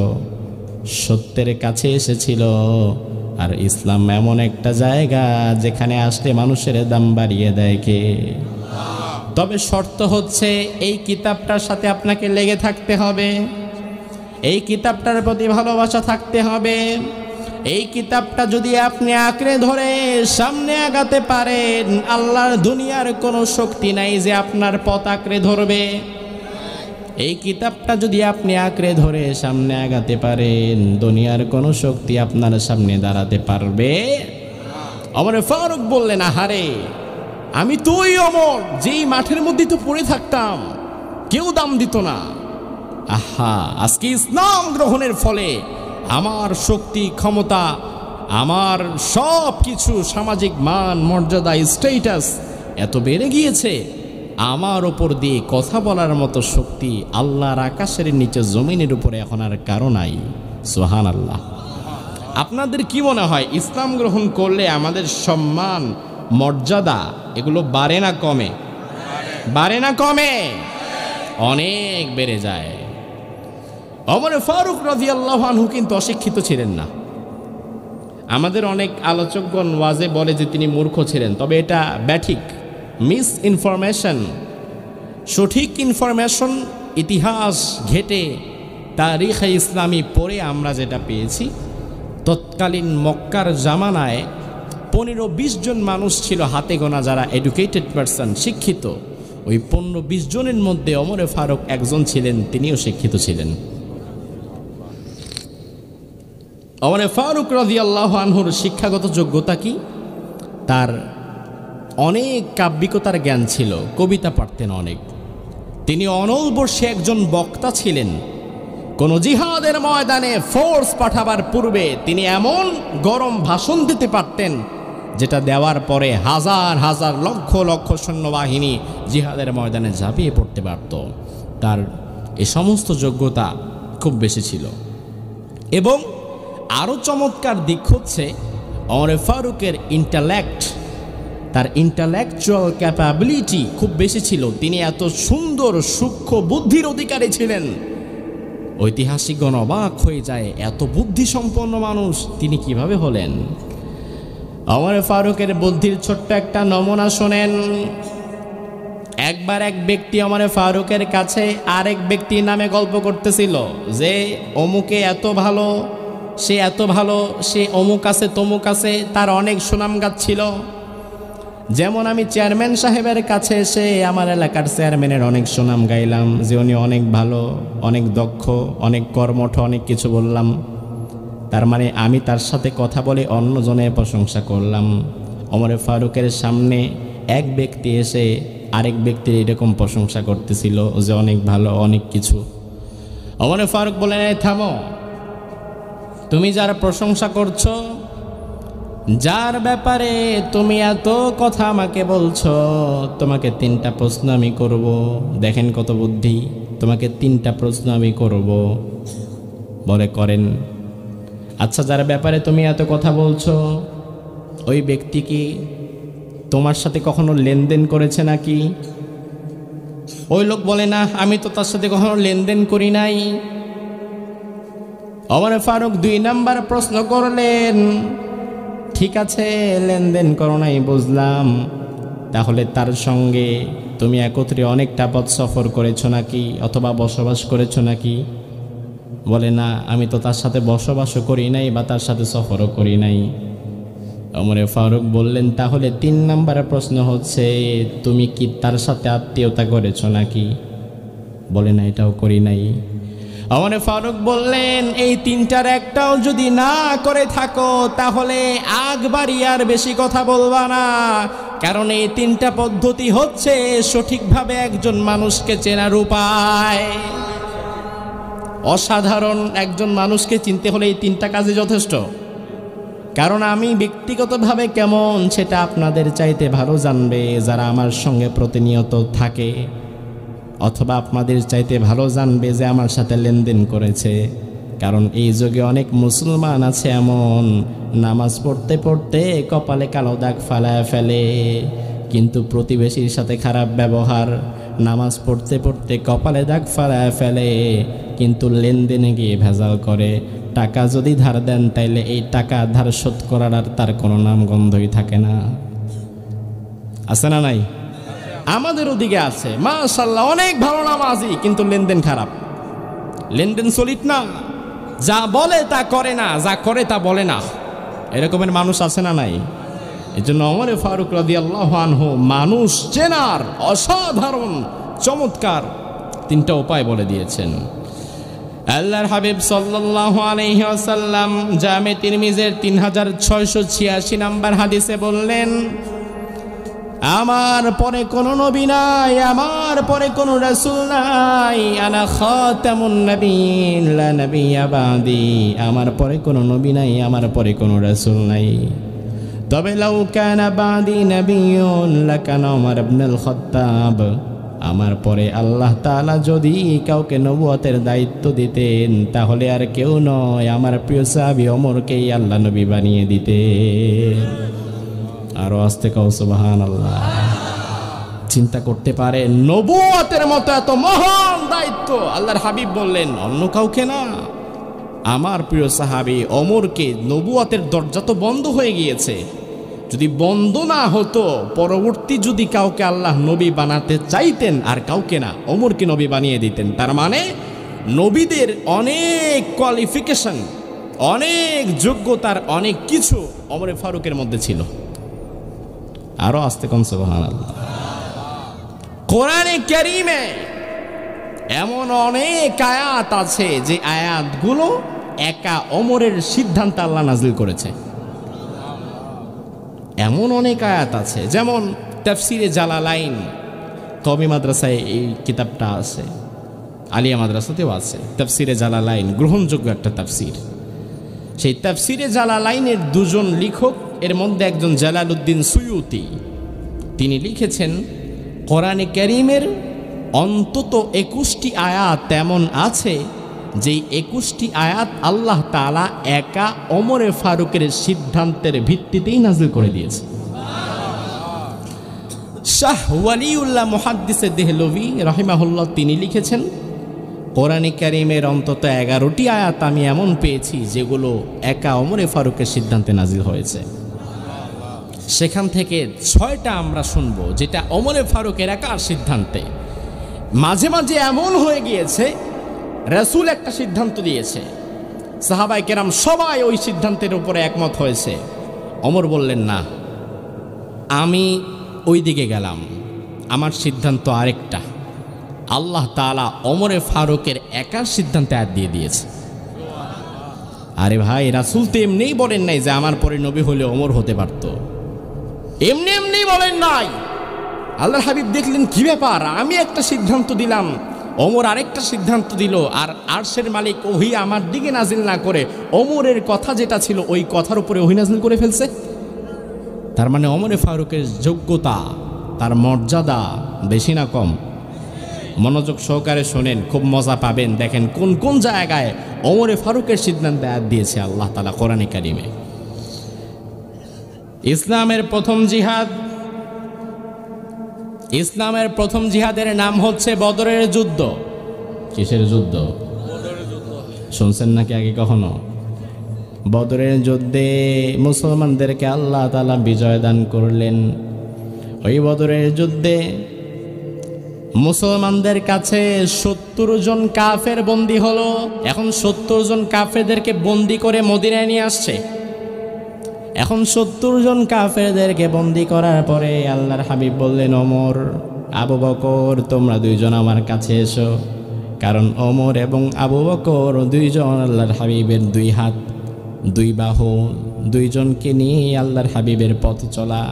সত্যের কাছে এসেছিল আর ইসলাম এমন একটা জায়গা যেখানে আসলে মানুষের দাম বাড়িয়ে দেয় কে তবে শর্ত হচ্ছে এই কিতাবটার সাথে আপনাকে লেগে থাকতে হবে এই কিতাবটার প্রতি ভালোবাসা থাকতে হবে এই কিতাবটা যদি আপনি আঁকড়ে ধরে সামনে আগাতে পারেন আল্লাহর দুনিয়ার কোনো শক্তি নাই যে আপনার পথ আঁকড়ে ধরবে এই কিতাবটা যদি আপনি আঁকড়ে ধরে সামনে আগাতে পারেন দুনিয়ার কোনো শক্তি আপনার সামনে দাঁড়াতে পারবে আমার ফারুক বললেন আহারে আমি তোই অমর যেই মাঠের মধ্যে তো পড়ে থাকতাম কেউ দাম দিত না আহা আজকে ইসলাম গ্রহণের ফলে আমার শক্তি ক্ষমতা আমার সব কিছু সামাজিক মান মর্যাদা স্টেটাস এত বেড়ে গিয়েছে আমার ওপর দিয়ে কথা বলার মতো শক্তি আল্লাহর আকাশের নিচে জমিনের উপরে এখন আর কারো নাই সোহান আল্লাহ আপনাদের কি মনে হয় ইসলাম গ্রহণ করলে আমাদের সম্মান মর্যাদা এগুলো বাড়ে না কমে বাড়ে না কমে অনেক বেড়ে যায় ফারুক রাজি কিন্তু অশিক্ষিত ছিলেন না আমাদের অনেক আলোচকগণ ওয়াজে বলে যে তিনি মূর্খ ছিলেন তবে এটা ব্যাঠিক মিস ইনফরমেশন সঠিক ইনফরমেশন ইতিহাস ঘেটে তারিখে ইসলামী পড়ে আমরা যেটা পেয়েছি তৎকালীন মক্কার জামানায় পনেরো বিশ জন মানুষ ছিল হাতে গোনা যারা এডুকেটেড পারসন শিক্ষিত ওই পনেরো বিশ জনের মধ্যে অমরে ফারুক একজন ছিলেন তিনিও শিক্ষিত ছিলেন অমরে ফারুক রাজি আল্লাহ আনহুর শিক্ষাগত যোগ্যতা কি তার অনেক কাব্যিকতার জ্ঞান ছিল কবিতা পারতেন অনেক তিনি অনবর্ষে একজন বক্তা ছিলেন কোন জিহাদের ময়দানে ফোর্স পাঠাবার পূর্বে তিনি এমন গরম ভাষণ দিতে পারতেন যেটা দেওয়ার পরে হাজার হাজার লক্ষ লক্ষ সৈন্যবাহিনী জিহাদের ময়দানে ঝাঁপিয়ে পড়তে পারত তার এ সমস্ত যোগ্যতা খুব বেশি ছিল এবং আরও চমৎকার দিক হচ্ছে অমর ফারুকের ইন্টালেক্ট তার ইন্টালেকচুয়াল ক্যাপাবিলিটি খুব বেশি ছিল তিনি এত সুন্দর সূক্ষ্ম বুদ্ধির অধিকারী ছিলেন ঐতিহাসিকগণ অবাক হয়ে যায় এত বুদ্ধিসম্পন্ন মানুষ তিনি কিভাবে হলেন আমার ফারুকের বুদ্ধির ছোট্ট একটা নমুনা শোনেন একবার এক ব্যক্তি আমার ফারুকের কাছে আরেক ব্যক্তির নামে গল্প করতেছিল যে অমুকে এত ভালো সে এত ভালো সে অমুক আছে তমুক আছে তার অনেক সুনাম ছিল যেমন আমি চেয়ারম্যান সাহেবের কাছে এসে আমার এলাকার চেয়ারম্যানের অনেক সুনাম গাইলাম যে উনি অনেক ভালো অনেক দক্ষ অনেক কর্মঠ অনেক কিছু বললাম তার মানে আমি তার সাথে কথা বলে অন্যজনের প্রশংসা করলাম অমরে ফারুকের সামনে এক ব্যক্তি এসে আরেক ব্যক্তির এরকম প্রশংসা করতেছিল যে অনেক ভালো অনেক কিছু অমরে ফারুক বলে থামো তুমি যার প্রশংসা করছো যার ব্যাপারে তুমি এত কথা আমাকে বলছো তোমাকে তিনটা প্রশ্ন আমি করব দেখেন কত বুদ্ধি তোমাকে তিনটা প্রশ্ন আমি করব বলে করেন আচ্ছা যার ব্যাপারে তুমি এত কথা বলছো ওই ব্যক্তি কি তোমার সাথে কখনো লেনদেন করেছে নাকি ওই লোক বলে না আমি তো তার সাথে কখনো লেনদেন করি নাই অমর ফারুক দুই নাম্বার প্রশ্ন করলেন ঠিক আছে লেনদেন করো নাই বুঝলাম তাহলে তার সঙ্গে তুমি একত্রে অনেকটা পথ সফর করেছো নাকি অথবা বসবাস করেছো নাকি বলে না আমি তো তার সাথে বসবাসও করি নাই বা তার সাথে সফরও করি নাই অমরে ফারুক বললেন তাহলে তিন নম্বরের প্রশ্ন হচ্ছে তুমি কি তার সাথে আত্মীয়তা করেছ নাকি বলে না এটাও করি নাই অমরে ফারুক বললেন এই তিনটার একটাও যদি না করে থাকো তাহলে আগ বাড়ি আর বেশি কথা বলবা না কারণ এই তিনটা পদ্ধতি হচ্ছে সঠিকভাবে একজন মানুষকে চেনার উপায় অসাধারণ একজন মানুষকে চিনতে হলে এই তিনটা কাজে যথেষ্ট কারণ আমি ব্যক্তিগতভাবে কেমন সেটা আপনাদের চাইতে ভালো জানবে যারা আমার সঙ্গে প্রতিনিয়ত থাকে অথবা আপনাদের চাইতে ভালো জানবে যে আমার সাথে লেনদেন করেছে কারণ এই যুগে অনেক মুসলমান আছে এমন নামাজ পড়তে পড়তে কপালে কালো দাগ ফালায় ফেলে কিন্তু প্রতিবেশীর সাথে খারাপ ব্যবহার নামাজ পড়তে পড়তে কপালে দাগ ফালায় ফেলে কিন্তু লেনদেনে গিয়ে ভেজাল করে টাকা যদি ধার দেন তাইলে এই টাকা ধার শোধ করার আর তার কোনো নাম গন্ধই থাকে না আছে না নাই আমাদের ওদিকে আছে মাশাল্লাহ অনেক ভালো আজই কিন্তু লেনদেন খারাপ লেনদেন চলিত না যা বলে তা করে না যা করে তা বলে না এরকমের মানুষ আছে না নাই এই জন্য অমরে ফারুক রাদি আনহু মানুষ চেনার অসাধারণ চমৎকার তিনটা উপায় বলে দিয়েছেন আল্লাহর হাবিব সাল্লাহ আলহ্লাম জামে তিরমিজের তিন হাজার ছয়শো ছিয়াশি নাম্বার হাদিসে বললেন আমার পরে কোনো নবী নাই আমার পরে কোনো রাসূল নাই আনা খাতামুন নবীন লা নবিয়্যা বাদি আমার পরে কোনো নবী নাই আমার পরে কোনো রাসূল নাই তবে লাউ কানা বাদি নবিয়্যুন লাকানা উমর ইবনে আল খাত্তাব আমার পরে আল্লাহ তালা যদি কাউকে নবুয়তের দায়িত্ব দিতেন তাহলে আর কেউ নয় আমার প্রিয় সাহাবি অমরকেই আল্লাহ নবী বানিয়ে দিতেন আরও আসতে কাউ সুবাহান আল্লাহ চিন্তা করতে পারে নবুয়তের মতো এত মহান দায়িত্ব আল্লাহর হাবিব বললেন অন্য কাউকে না আমার প্রিয় সাহাবি অমরকে নবুয়াতের দরজা তো বন্ধ হয়ে গিয়েছে যদি বন্ধ না হতো পরবর্তী যদি কাউকে আল্লাহ নবী বানাতে চাইতেন আর কাউকে না অমরকে নবী বানিয়ে দিতেন তার মানে নবীদের অনেক কোয়ালিফিকেশন অনেক যোগ্যতার অনেক কিছু অমরে ফারুকের মধ্যে ছিল আরও আসতে কমছে আল্লাহ কোরআনে ক্যারিমে এমন অনেক আয়াত আছে যে আয়াতগুলো একা অমরের সিদ্ধান্ত আল্লাহ নাজিল করেছে এমন অনেক আয়াত আছে যেমন তাফসিরে জালালাইন তবে মাদ্রাসায় এই কিতাবটা আছে আলিয়া মাদ্রাসাতেও আছে তাফসিরে জালালাইন গ্রহণযোগ্য একটা তাফসির সেই জালা জালালাইনের দুজন লেখক এর মধ্যে একজন উদ্দিন সুয়ুতি তিনি লিখেছেন কোরআনে করিমের অন্তত একুশটি আয়াত তেমন আছে যেই একুশটি আয়াত আল্লাহ তালা একা অমরে ফারুকের সিদ্ধান্তের ভিত্তিতেই নাজিল করে দিয়েছে শাহ ওয়ালিউল্লাহ মহাদ্দিসে দেহলভি রহিমাহুল্লাহ তিনি লিখেছেন কোরআন কারিমের অন্তত এগারোটি আয়াত আমি এমন পেয়েছি যেগুলো একা অমরে ফারুকের সিদ্ধান্তে নাজিল হয়েছে সেখান থেকে ছয়টা আমরা শুনবো যেটা অমরে ফারুকের একার সিদ্ধান্তে মাঝে মাঝে এমন হয়ে গিয়েছে রাসূল একটা সিদ্ধান্ত দিয়েছে সাহাবাই কেরাম সবাই ওই সিদ্ধান্তের উপরে একমত হয়েছে অমর বললেন না আমি ওই দিকে গেলাম আমার সিদ্ধান্ত আরেকটা আল্লাহ তালা অমরে ফারুকের একার সিদ্ধান্তে আর দিয়ে দিয়েছে আরে ভাই রাসুল তো এমনিই বলেন নাই যে আমার পরে নবী হলে অমর হতে পারত এমনি এমনি বলেন নাই আল্লাহ হাবিব দেখলেন কি ব্যাপার আমি একটা সিদ্ধান্ত দিলাম অমর আরেকটা সিদ্ধান্ত দিল আর আর্শের মালিক ওহি আমার দিকে নাজিল না করে অমরের কথা যেটা ছিল ওই কথার উপরে ওহি নাজিল করে ফেলছে তার মানে অমরে ফারুকের যোগ্যতা তার মর্যাদা বেশি না কম মনোযোগ সহকারে শোনেন খুব মজা পাবেন দেখেন কোন কোন জায়গায় অমরে ফারুকের সিদ্ধান্ত আয়াত দিয়েছে আল্লাহ তালা কোরআনে কারিমে ইসলামের প্রথম জিহাদ ইসলামের প্রথম জিহাদের নাম হচ্ছে বদরের যুদ্ধ কিসের যুদ্ধ শুনছেন নাকি আগে কখনো বদরের যুদ্ধে মুসলমানদেরকে আল্লাহ তালা বিজয় দান করলেন ওই বদরের যুদ্ধে মুসলমানদের কাছে সত্তর জন কাফের বন্দি হলো এখন সত্তর জন কাফেরদেরকে বন্দি করে মদিনায় নিয়ে আসছে এখন সত্তর জন কাফেরদেরকে বন্দি করার পরে আল্লাহর হাবিব বললেন অমর আবু বকর তোমরা দুইজন আমার কাছে এসো কারণ অমর এবং আবু বকর দুইজন আল্লাহর হাবিবের দুই হাত দুই বাহু দুইজনকে নিয়ে আল্লাহর হাবিবের পথ চলা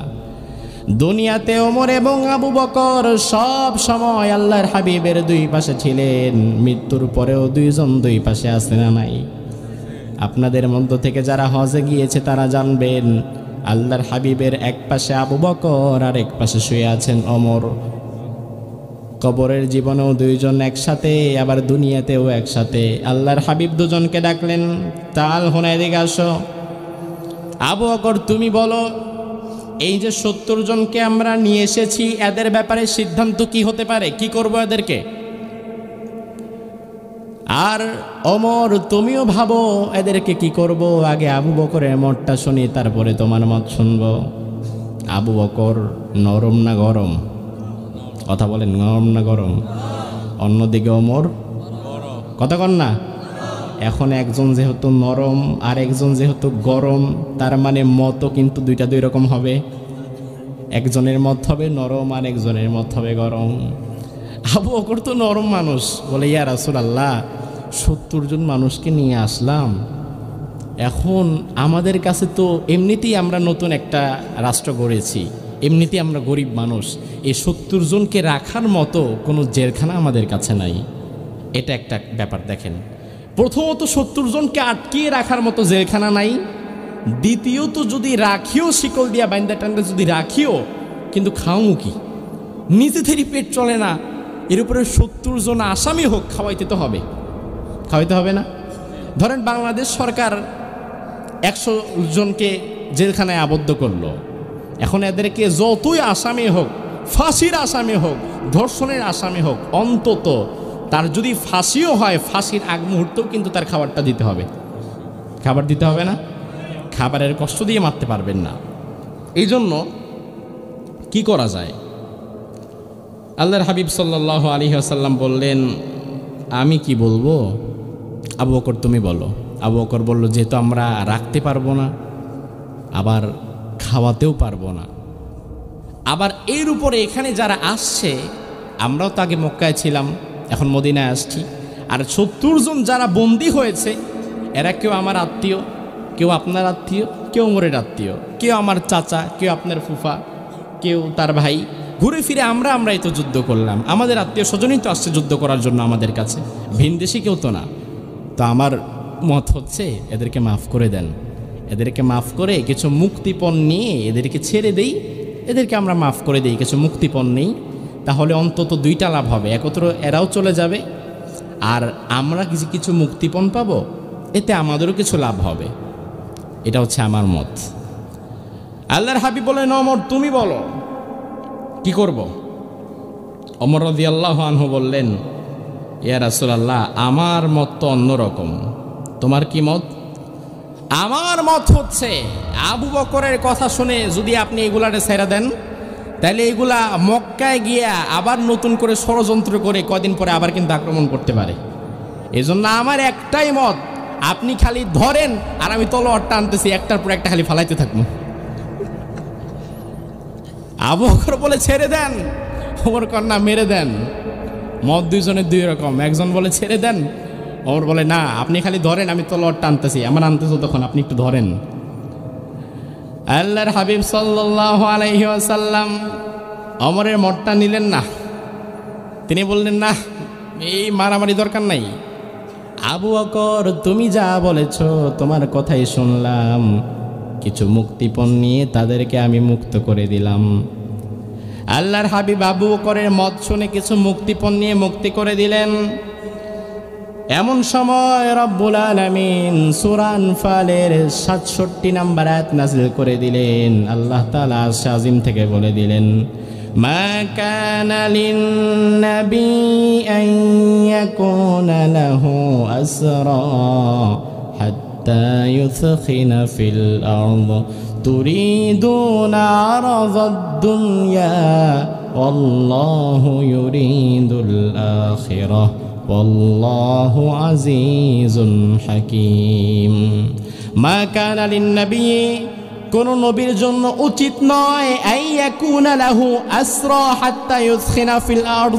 দুনিয়াতে ওমর এবং আবু বকর সব সময় আল্লাহর হাবিবের দুই পাশে ছিলেন মৃত্যুর পরেও দুইজন দুই পাশে আসেনা না নাই আপনাদের মধ্য থেকে যারা হজে গিয়েছে তারা জানবেন আল্লাহর হাবিবের এক পাশে আবু বকর আর এক পাশে শুয়ে আছেন অমর কবরের জীবনেও দুইজন একসাথে আবার দুনিয়াতেও একসাথে আল্লাহর হাবিব দুজনকে ডাকলেন তাল হোনায় দিকে আসো আবু অকর তুমি বলো এই যে সত্তর জনকে আমরা নিয়ে এসেছি এদের ব্যাপারে সিদ্ধান্ত কি হতে পারে কি করব এদেরকে আর অমর তুমিও ভাবো এদেরকে কি করব আগে আবু বকরের মতটা শুনি তারপরে তোমার মত শুনব আবু বকর নরম না গরম কথা বলেন নরম না গরম অন্যদিকে অমর কথা কন না এখন একজন যেহেতু নরম আর একজন যেহেতু গরম তার মানে মতও কিন্তু দুইটা দুই রকম হবে একজনের মত হবে নরম আর একজনের মত হবে গরম আবু অকর তো নরম মানুষ বলে ইয়া রাসুল আল্লাহ সত্তর জন মানুষকে নিয়ে আসলাম এখন আমাদের কাছে তো এমনিতেই আমরা নতুন একটা রাষ্ট্র গড়েছি এমনিতেই আমরা গরিব মানুষ এই সত্তর জনকে রাখার মতো কোনো জেরখানা আমাদের কাছে নাই এটা একটা ব্যাপার দেখেন প্রথমত সত্তর জনকে আটকিয়ে রাখার মতো জেলখানা নাই দ্বিতীয়ত যদি রাখিও শিকল দিয়া বাইন্দা টান্দা যদি রাখিও কিন্তু খাও কি নিজেদেরই পেট চলে না এর উপরে সত্তর জন আসামি হোক খাওয়াইতে তো হবে খাওয়াইতে হবে না ধরেন বাংলাদেশ সরকার একশো জনকে জেলখানায় আবদ্ধ করলো এখন এদেরকে যতই আসামি হোক ফাঁসির আসামি হোক ধর্ষণের আসামি হোক অন্তত তার যদি ফাঁসিও হয় ফাঁসির আগ মুহূর্তেও কিন্তু তার খাবারটা দিতে হবে খাবার দিতে হবে না খাবারের কষ্ট দিয়ে মারতে পারবেন না এই জন্য কী করা যায় আল্লাহর হাবিব সাল্লাহ আলী আসাল্লাম বললেন আমি কি বলবো আবু অকর তুমি বলো আবু অকর বললো যেহেতু আমরা রাখতে পারবো না আবার খাওয়াতেও পারবো না আবার এর উপরে এখানে যারা আসছে আমরাও তো আগে মক্কায় ছিলাম এখন মদিনায় আসছি আর সত্তর জন যারা বন্দী হয়েছে এরা কেউ আমার আত্মীয় কেউ আপনার আত্মীয় কেউ মোরের আত্মীয় কেউ আমার চাচা কেউ আপনার ফুফা কেউ তার ভাই ঘুরে ফিরে আমরা আমরাই তো যুদ্ধ করলাম আমাদের আত্মীয় স্বজনই তো আসছে যুদ্ধ করার জন্য আমাদের কাছে ভিনদেশি কেউ তো না তো আমার মত হচ্ছে এদেরকে মাফ করে দেন এদেরকে মাফ করে কিছু মুক্তিপণ নিয়ে এদেরকে ছেড়ে দেই এদেরকে আমরা মাফ করে দিই কিছু মুক্তিপণ নেই তাহলে অন্তত দুইটা লাভ হবে একত্র এরাও চলে যাবে আর আমরা কিছু কিছু মুক্তিপণ পাব এতে আমাদেরও কিছু লাভ হবে এটা হচ্ছে আমার মত আল্লাহর হাবি বলে নমর তুমি বলো কি করব। অমরদি আল্লাহ আনহু বললেন ইয়া রাসুলাল্লাহ আমার মত তো অন্যরকম তোমার কি মত আমার মত হচ্ছে আবু বকরের কথা শুনে যদি আপনি এগুলাটা ছেড়ে দেন তাহলে এগুলা মক্কায় গিয়া আবার নতুন করে ষড়যন্ত্র করে কদিন পরে আবার কিন্তু আক্রমণ করতে পারে এজন্য আমার একটাই মত আপনি খালি ধরেন আর আমি তলোয়ার টানতেছি একটার পর একটা খালি ফালাইতে থাকবো আবহর বলে ছেড়ে দেন ওমর কন্যা মেরে দেন মদ দুইজনের দুই রকম একজন বলে ছেড়ে দেন ওমর বলে না আপনি খালি ধরেন আমি তো লড়টা আনতেছি আমার আনতেছো তখন আপনি একটু ধরেন আল্লাহর হাবিব সাল্লাহ আলহিহাসাল্লাম অমরের মঠটা নিলেন না তিনি বললেন না এই মারামারি দরকার নাই আবু অকর তুমি যা বলেছ তোমার কথাই শুনলাম কিছু মুক্তিপণ নিয়ে তাদেরকে আমি মুক্ত করে দিলাম আল্লাহর হাবিব আবু করের মত শুনে কিছু মুক্তিপণ নিয়ে মুক্তি করে দিলেন এমন সময় রব্বুল আলমিন সুরান ফালের সাতষট্টি নাম্বার এক নাজিল করে দিলেন আল্লাহ তালা শাজিম থেকে বলে দিলেন ما كان حتى يثخن في الأرض تريدون عرض الدنيا والله يريد الآخرة والله عزيز حكيم ما كان للنبي كن نبي الجن أتتنا أن يكون له أسرى حتى يثخن في الأرض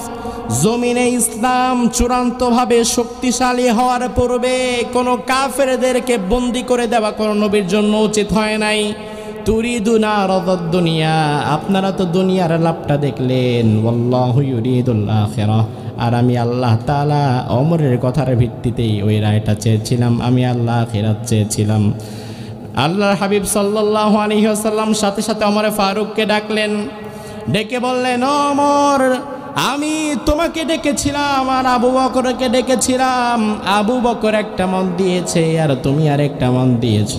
জমিনে ইসলাম চূড়ান্তভাবে শক্তিশালী হওয়ার পূর্বে কোনো কাফেরদেরকে বন্দি করে দেওয়া কোনো নবীর জন্য উচিত হয় নাই তুরিদুনা রদত দুনিয়া আপনারা তো দুনিয়ার লাভটা দেখলেন আখেরা আর আমি আল্লাহ তালা অমরের কথার ভিত্তিতেই ওই রায়টা চেয়েছিলাম আমি আল্লাহ খেরাত চেয়েছিলাম আল্লাহ হাবিব সাল্লাহ আলহিহাসাল্লাম সাথে সাথে অমরে ফারুককে ডাকলেন ডেকে বললেন অমর আমি তোমাকে ডেকেছিলাম আর আবু বকরকে ডেকেছিলাম আবু বকর একটা মন দিয়েছে আর তুমি আর একটা মন দিয়েছ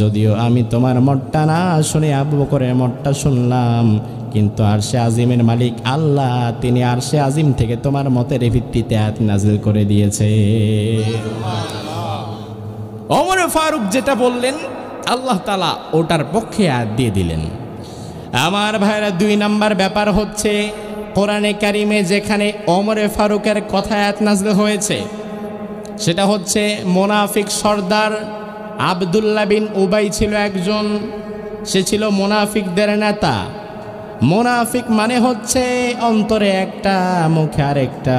যদিও আমি তোমার মঠটা না শুনে আবু বকরের মঠটা শুনলাম কিন্তু আরশে আজিমের মালিক আল্লাহ তিনি আরশে আজিম থেকে তোমার মতের ভিত্তিতে আত নাজিল করে দিয়েছে অমর ফারুক যেটা বললেন আল্লাহ তালা ওটার পক্ষে আত দিয়ে দিলেন আমার ভাইরা দুই নাম্বার ব্যাপার হচ্ছে কোরআনে কারিমে যেখানে অমরে ফারুকের কথা নাজল হয়েছে সেটা হচ্ছে মোনাফিক সর্দার আবদুল্লা বিন উবাই ছিল একজন সে ছিল মোনাফিকদের নেতা মোনাফিক মানে হচ্ছে অন্তরে একটা মুখে আরেকটা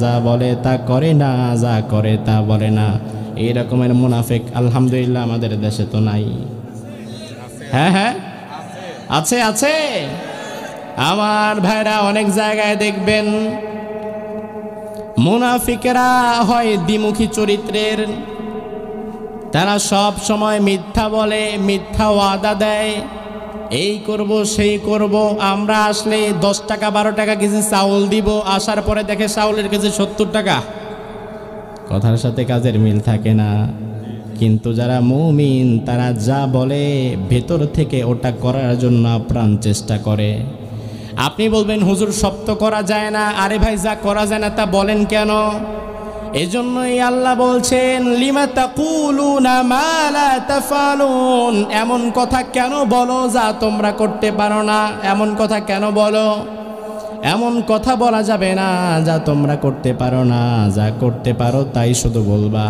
যা বলে তা করে না যা করে তা বলে না এই রকমের মোনাফিক আলহামদুলিল্লাহ আমাদের দেশে তো নাই হ্যাঁ হ্যাঁ আছে আছে আমার ভাইরা অনেক জায়গায় দেখবেন মুনাফিকেরা হয় দ্বিমুখী চরিত্রের তারা সব সময় মিথ্যা বলে মিথ্যা ওয়াদা দেয় এই করব সেই করব আমরা আসলে দশ টাকা বারো টাকা কিছু চাউল দিব আসার পরে দেখে চাউলের কেজি সত্তর টাকা কথার সাথে কাজের মিল থাকে না কিন্তু যারা মৌমিন তারা যা বলে ভেতর থেকে ওটা করার জন্য আপ্রাণ চেষ্টা করে আপনি বলবেন হুজুর সপ্ত করা যায় না আরে ভাই যা করা যায় না তা বলেন কেন এজন্যই আল্লাহ বলছেন লিমা তাকুলুনা মা লা তাফালুন এমন কথা কেন বলো যা তোমরা করতে পারো না এমন কথা কেন বলো এমন কথা বলা যাবে না যা তোমরা করতে পারো না যা করতে পারো তাই শুধু বলবা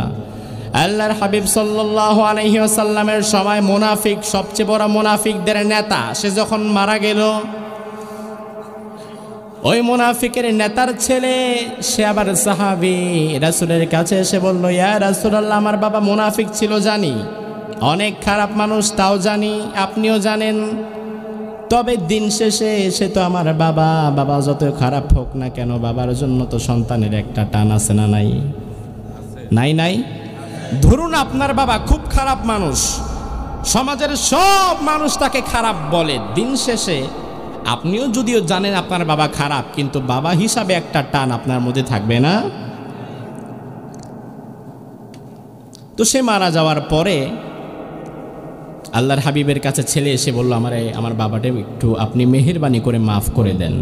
আল্লাহর হাবিব সাল্লাহ আলহিউসাল্লামের সময় মোনাফিক সবচেয়ে বড় মোনাফিকদের নেতা সে যখন মারা গেল ওই মুনাফিকের নেতার ছেলে সে আবার সাহাবি রাসুলের কাছে এসে বলল ইয়া রাসুলাল্লাহ আমার বাবা মুনাফিক ছিল জানি অনেক খারাপ মানুষ তাও জানি আপনিও জানেন তবে দিন শেষে সে তো আমার বাবা বাবা যত খারাপ হোক না কেন বাবার জন্য তো সন্তানের একটা টান আছে না নাই নাই নাই ধরুন আপনার বাবা খুব খারাপ মানুষ সমাজের সব মানুষ তাকে খারাপ বলে দিন শেষে আপনিও যদিও জানেন আপনার বাবা খারাপ কিন্তু বাবা হিসাবে একটা টান আপনার মধ্যে থাকবে না তো সে মারা যাওয়ার পরে আল্লাহর হাবিবের কাছে ছেলে এসে বলল আমার আমার বাবাটা একটু আপনি মেহরবানি করে মাফ করে দেন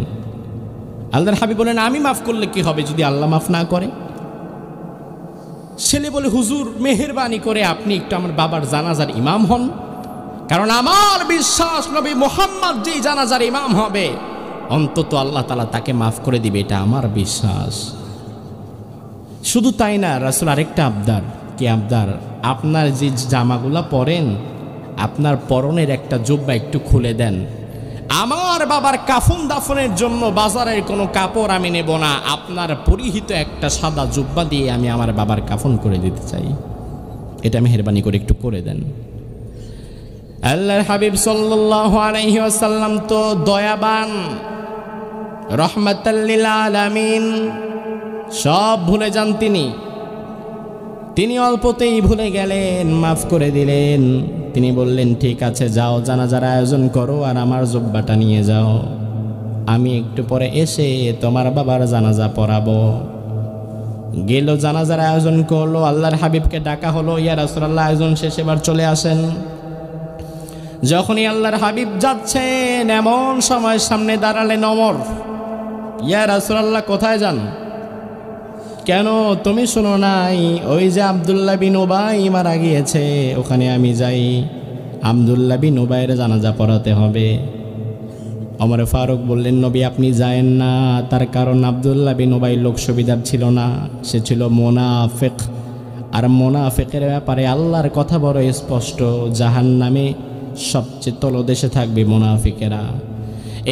আল্লাহর হাবিব বলেন আমি মাফ করলে কি হবে যদি আল্লাহ মাফ না করে ছেলে বলে হুজুর মেহরবানি করে আপনি একটু আমার বাবার জানাজার ইমাম হন কারণ আমার বিশ্বাস নবী মোহাম্মদ যে জানাজার ইমাম হবে অন্তত আল্লাহ তালা তাকে মাফ করে দিবে এটা আমার বিশ্বাস শুধু তাই না রাসুল আরেকটা আবদার কি আবদার আপনার যে জামাগুলা পরেন আপনার পরনের একটা জোব্বা একটু খুলে দেন আমার বাবার কাফন দাফনের জন্য বাজারের কোনো কাপড় আমি নেব না আপনার পরিহিত একটা সাদা জুব্বা দিয়ে আমি আমার বাবার কাফন করে দিতে চাই এটা মেহরবানি করে একটু করে দেন আল্লাহর হাবিব সাল্লাহ আলহি আসাল্লাম তো দয়াবান রহমতাল্লিল আলামিন সব ভুলে যান তিনি তিনি অল্পতেই ভুলে গেলেন মাফ করে দিলেন তিনি বললেন ঠিক আছে যাও জানাজার আয়োজন করো আর আমার জব্বাটা নিয়ে যাও আমি একটু পরে এসে তোমার বাবার জানাজা পড়াবো গেল জানাজার আয়োজন করলো আল্লাহর হাবিবকে ডাকা হলো ইয়া রাসুলাল্লাহ আয়োজন শেষ এবার চলে আসেন যখনই আল্লাহর হাবিব যাচ্ছেন এমন সময় সামনে দাঁড়ালেন অমর ইয়া রাসুলাল্লাহ কোথায় যান কেন তুমি শোনো নাই ওই যে আবদুল্লা বিন ওবাই মারা গিয়েছে ওখানে আমি যাই আবদুল্লা বিন ওবাইয়ের জানাজা পড়াতে হবে অমর ফারুক বললেন নবী আপনি যায়েন না তার কারণ আবদুল্লা বিন ওবাই লোক সুবিধার ছিল না সে ছিল মোনাফেক আর মোনাফেকের ব্যাপারে আল্লাহর কথা বড় স্পষ্ট জাহান নামে সবচেয়ে তলদেশে থাকবে মুনাফিকেরা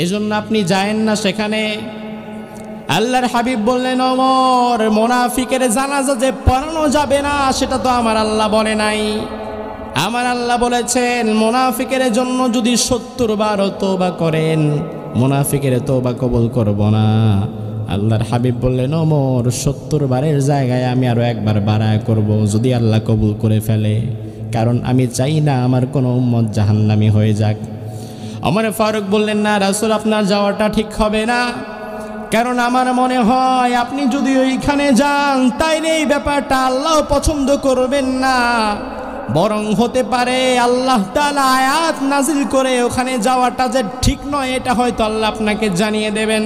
এজন্য আপনি যায়েন না সেখানে আল্লাহর হাবিব বললেন অমর মোনাফিকের জানাজা যে পড়ানো যাবে না সেটা তো আমার আল্লাহ বলে নাই আমার আল্লাহ বলেছেন মোনাফিকের জন্য যদি সত্তর বারও তোবা করেন মোনাফিকের তোবা কবল করব না আল্লাহর হাবিব বললেন অমর সত্তর বারের জায়গায় আমি আরও একবার বাড়া করব যদি আল্লাহ কবুল করে ফেলে কারণ আমি চাই না আমার কোনো উম্মত জাহান্নামি হয়ে যাক আমার ফারুক বললেন না রাসুল আপনার যাওয়াটা ঠিক হবে না কারণ আমার মনে হয় আপনি যদি ওইখানে যান তাই এই ব্যাপারটা আল্লাহ পছন্দ করবেন না বরং হতে পারে আল্লাহ তালা আয়াত নাজিল করে ওখানে যাওয়াটা যে ঠিক নয় এটা হয়তো আল্লাহ আপনাকে জানিয়ে দেবেন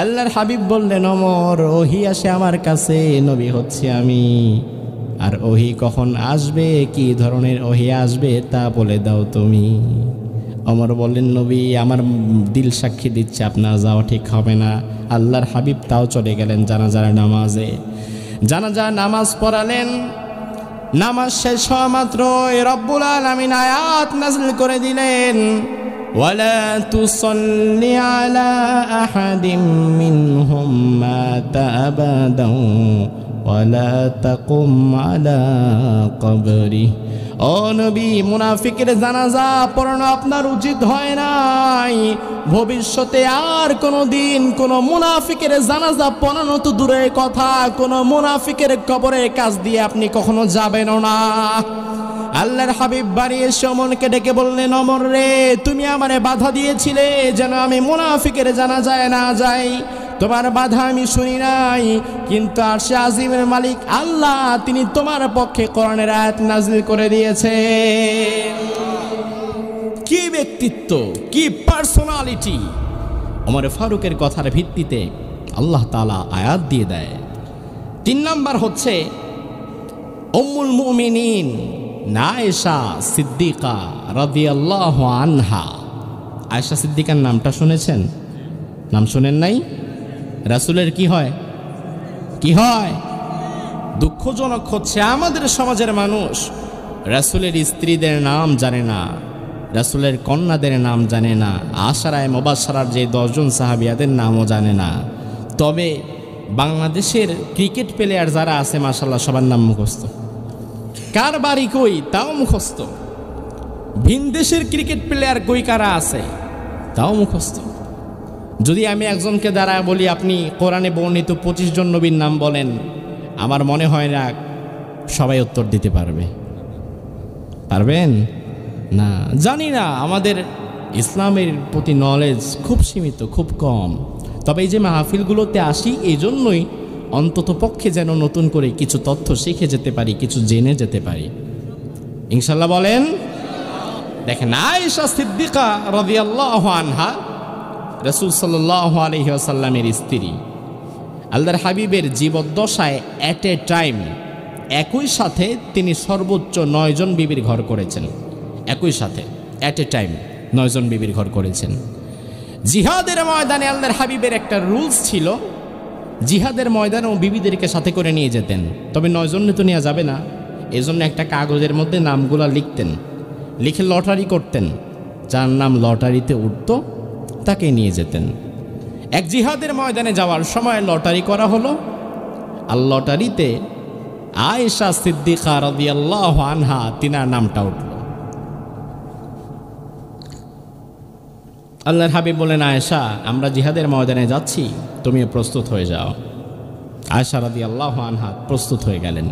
আল্লাহর হাবিব বললেন অমর ওহি আসে আমার কাছে নবী হচ্ছে আমি আর ওহি কখন আসবে কি ধরনের ওহি আসবে তা বলে দাও তুমি অমর বললেন নবী আমার দিল সাক্ষী দিচ্ছে আপনার যাওয়া ঠিক হবে না আল্লাহর হাবিব তাও চলে গেলেন জানা যারা নামাজে জানা যা নামাজ পড়ালেন নামাজ শেষ হওয়া মাত্র রব্বুল আলমিন আয়াত নাজিল করে দিলেন ولا تصل على أحد منهم مات أبدا ওয়ালা তাকুম আলা কবরি ও নবী মুনাফিকের জানাজা পড়ানো আপনার উচিত হয় নাই ভবিষ্যতে আর কোনো দিন কোনো মুনাফিকের জানাজা পড়ানো তো দূরের কথা কোনো মুনাফিকের কবরের কাজ দিয়ে আপনি কখনো যাবেন না আল্লাহর হাবিব বাড়ি এসে অমনকে ডেকে বললেন অমর রে তুমি আমারে বাধা দিয়েছিলে যেন আমি মুনাফিকের জানা যায় না যাই তোমার বাধা আমি শুনি নাই কিন্তু আর সে আজিমের মালিক আল্লাহ তিনি তোমার পক্ষে কোরআনের আয়াত নাজিল করে দিয়েছে কি ব্যক্তিত্ব কি পার্সোনালিটি আমার ফারুকের কথার ভিত্তিতে আল্লাহ তালা আয়াত দিয়ে দেয় তিন নাম্বার হচ্ছে অমুল মুমিনিন নায়েশা সিদ্দিকা আল্লাহ আনহা আয়েশা সিদ্দিকার নামটা শুনেছেন নাম শুনেন নাই রাসুলের কি হয় কি হয় দুঃখজনক হচ্ছে আমাদের সমাজের মানুষ রাসুলের স্ত্রীদের নাম জানে না রাসুলের কন্যাদের নাম জানে না আশারায় মোবাসারার যে দশজন সাহাবিয়াদের নামও জানে না তবে বাংলাদেশের ক্রিকেট প্লেয়ার যারা আছে মাসাল্লাহ সবার নাম মুখস্থ কার বাড়ি কই তাও মুখস্থ ভিন দেশের ক্রিকেট প্লেয়ার কই কারা আছে তাও মুখস্থ যদি আমি একজনকে দাঁড়ায় বলি আপনি কোরআনে বর্ণিত পঁচিশ জন নবীর নাম বলেন আমার মনে হয় না সবাই উত্তর দিতে পারবে পারবেন না জানি না আমাদের ইসলামের প্রতি নলেজ খুব সীমিত খুব কম তবে এই যে মাহফিলগুলোতে আসি এই জন্যই অন্তত পক্ষে যেন নতুন করে কিছু তথ্য শিখে যেতে পারি কিছু জেনে যেতে পারি ইনশাল্লাহ বলেন দেখেন আয়েশা সিদ্দিকা রদিয়াল্লাহ আনহা রসুল সাল্লাহ আলহিহাসাল্লামের স্ত্রী আল্লাহর হাবিবের জীবদ্দশায় অ্যাট এ টাইম একই সাথে তিনি সর্বোচ্চ নয়জন বিবির ঘর করেছেন একই সাথে অ্যাট এ টাইম নয়জন বিবির ঘর করেছেন জিহাদের ময়দানে আল্লাহর হাবিবের একটা রুলস ছিল জিহাদের ময়দানে ও বিবিদেরকে সাথে করে নিয়ে যেতেন তবে নয়জনে তো নেওয়া যাবে না এজন্য একটা কাগজের মধ্যে নামগুলা লিখতেন লিখে লটারি করতেন যার নাম লটারিতে উঠত তাকে নিয়ে যেতেন এক জিহাদের ময়দানে যাওয়ার সময় লটারি করা হলো আর লটারিতে আয়েশা সিদ্দিকা রদিয়াল্লাহ আনহা তিনার নামটা উঠল আল্লাহর হাবিব বলেন আয়েশা আমরা জিহাদের ময়দানে যাচ্ছি তুমি প্রস্তুত হয়ে যাও আয়েশা রাদি আল্লাহ আনহা প্রস্তুত হয়ে গেলেন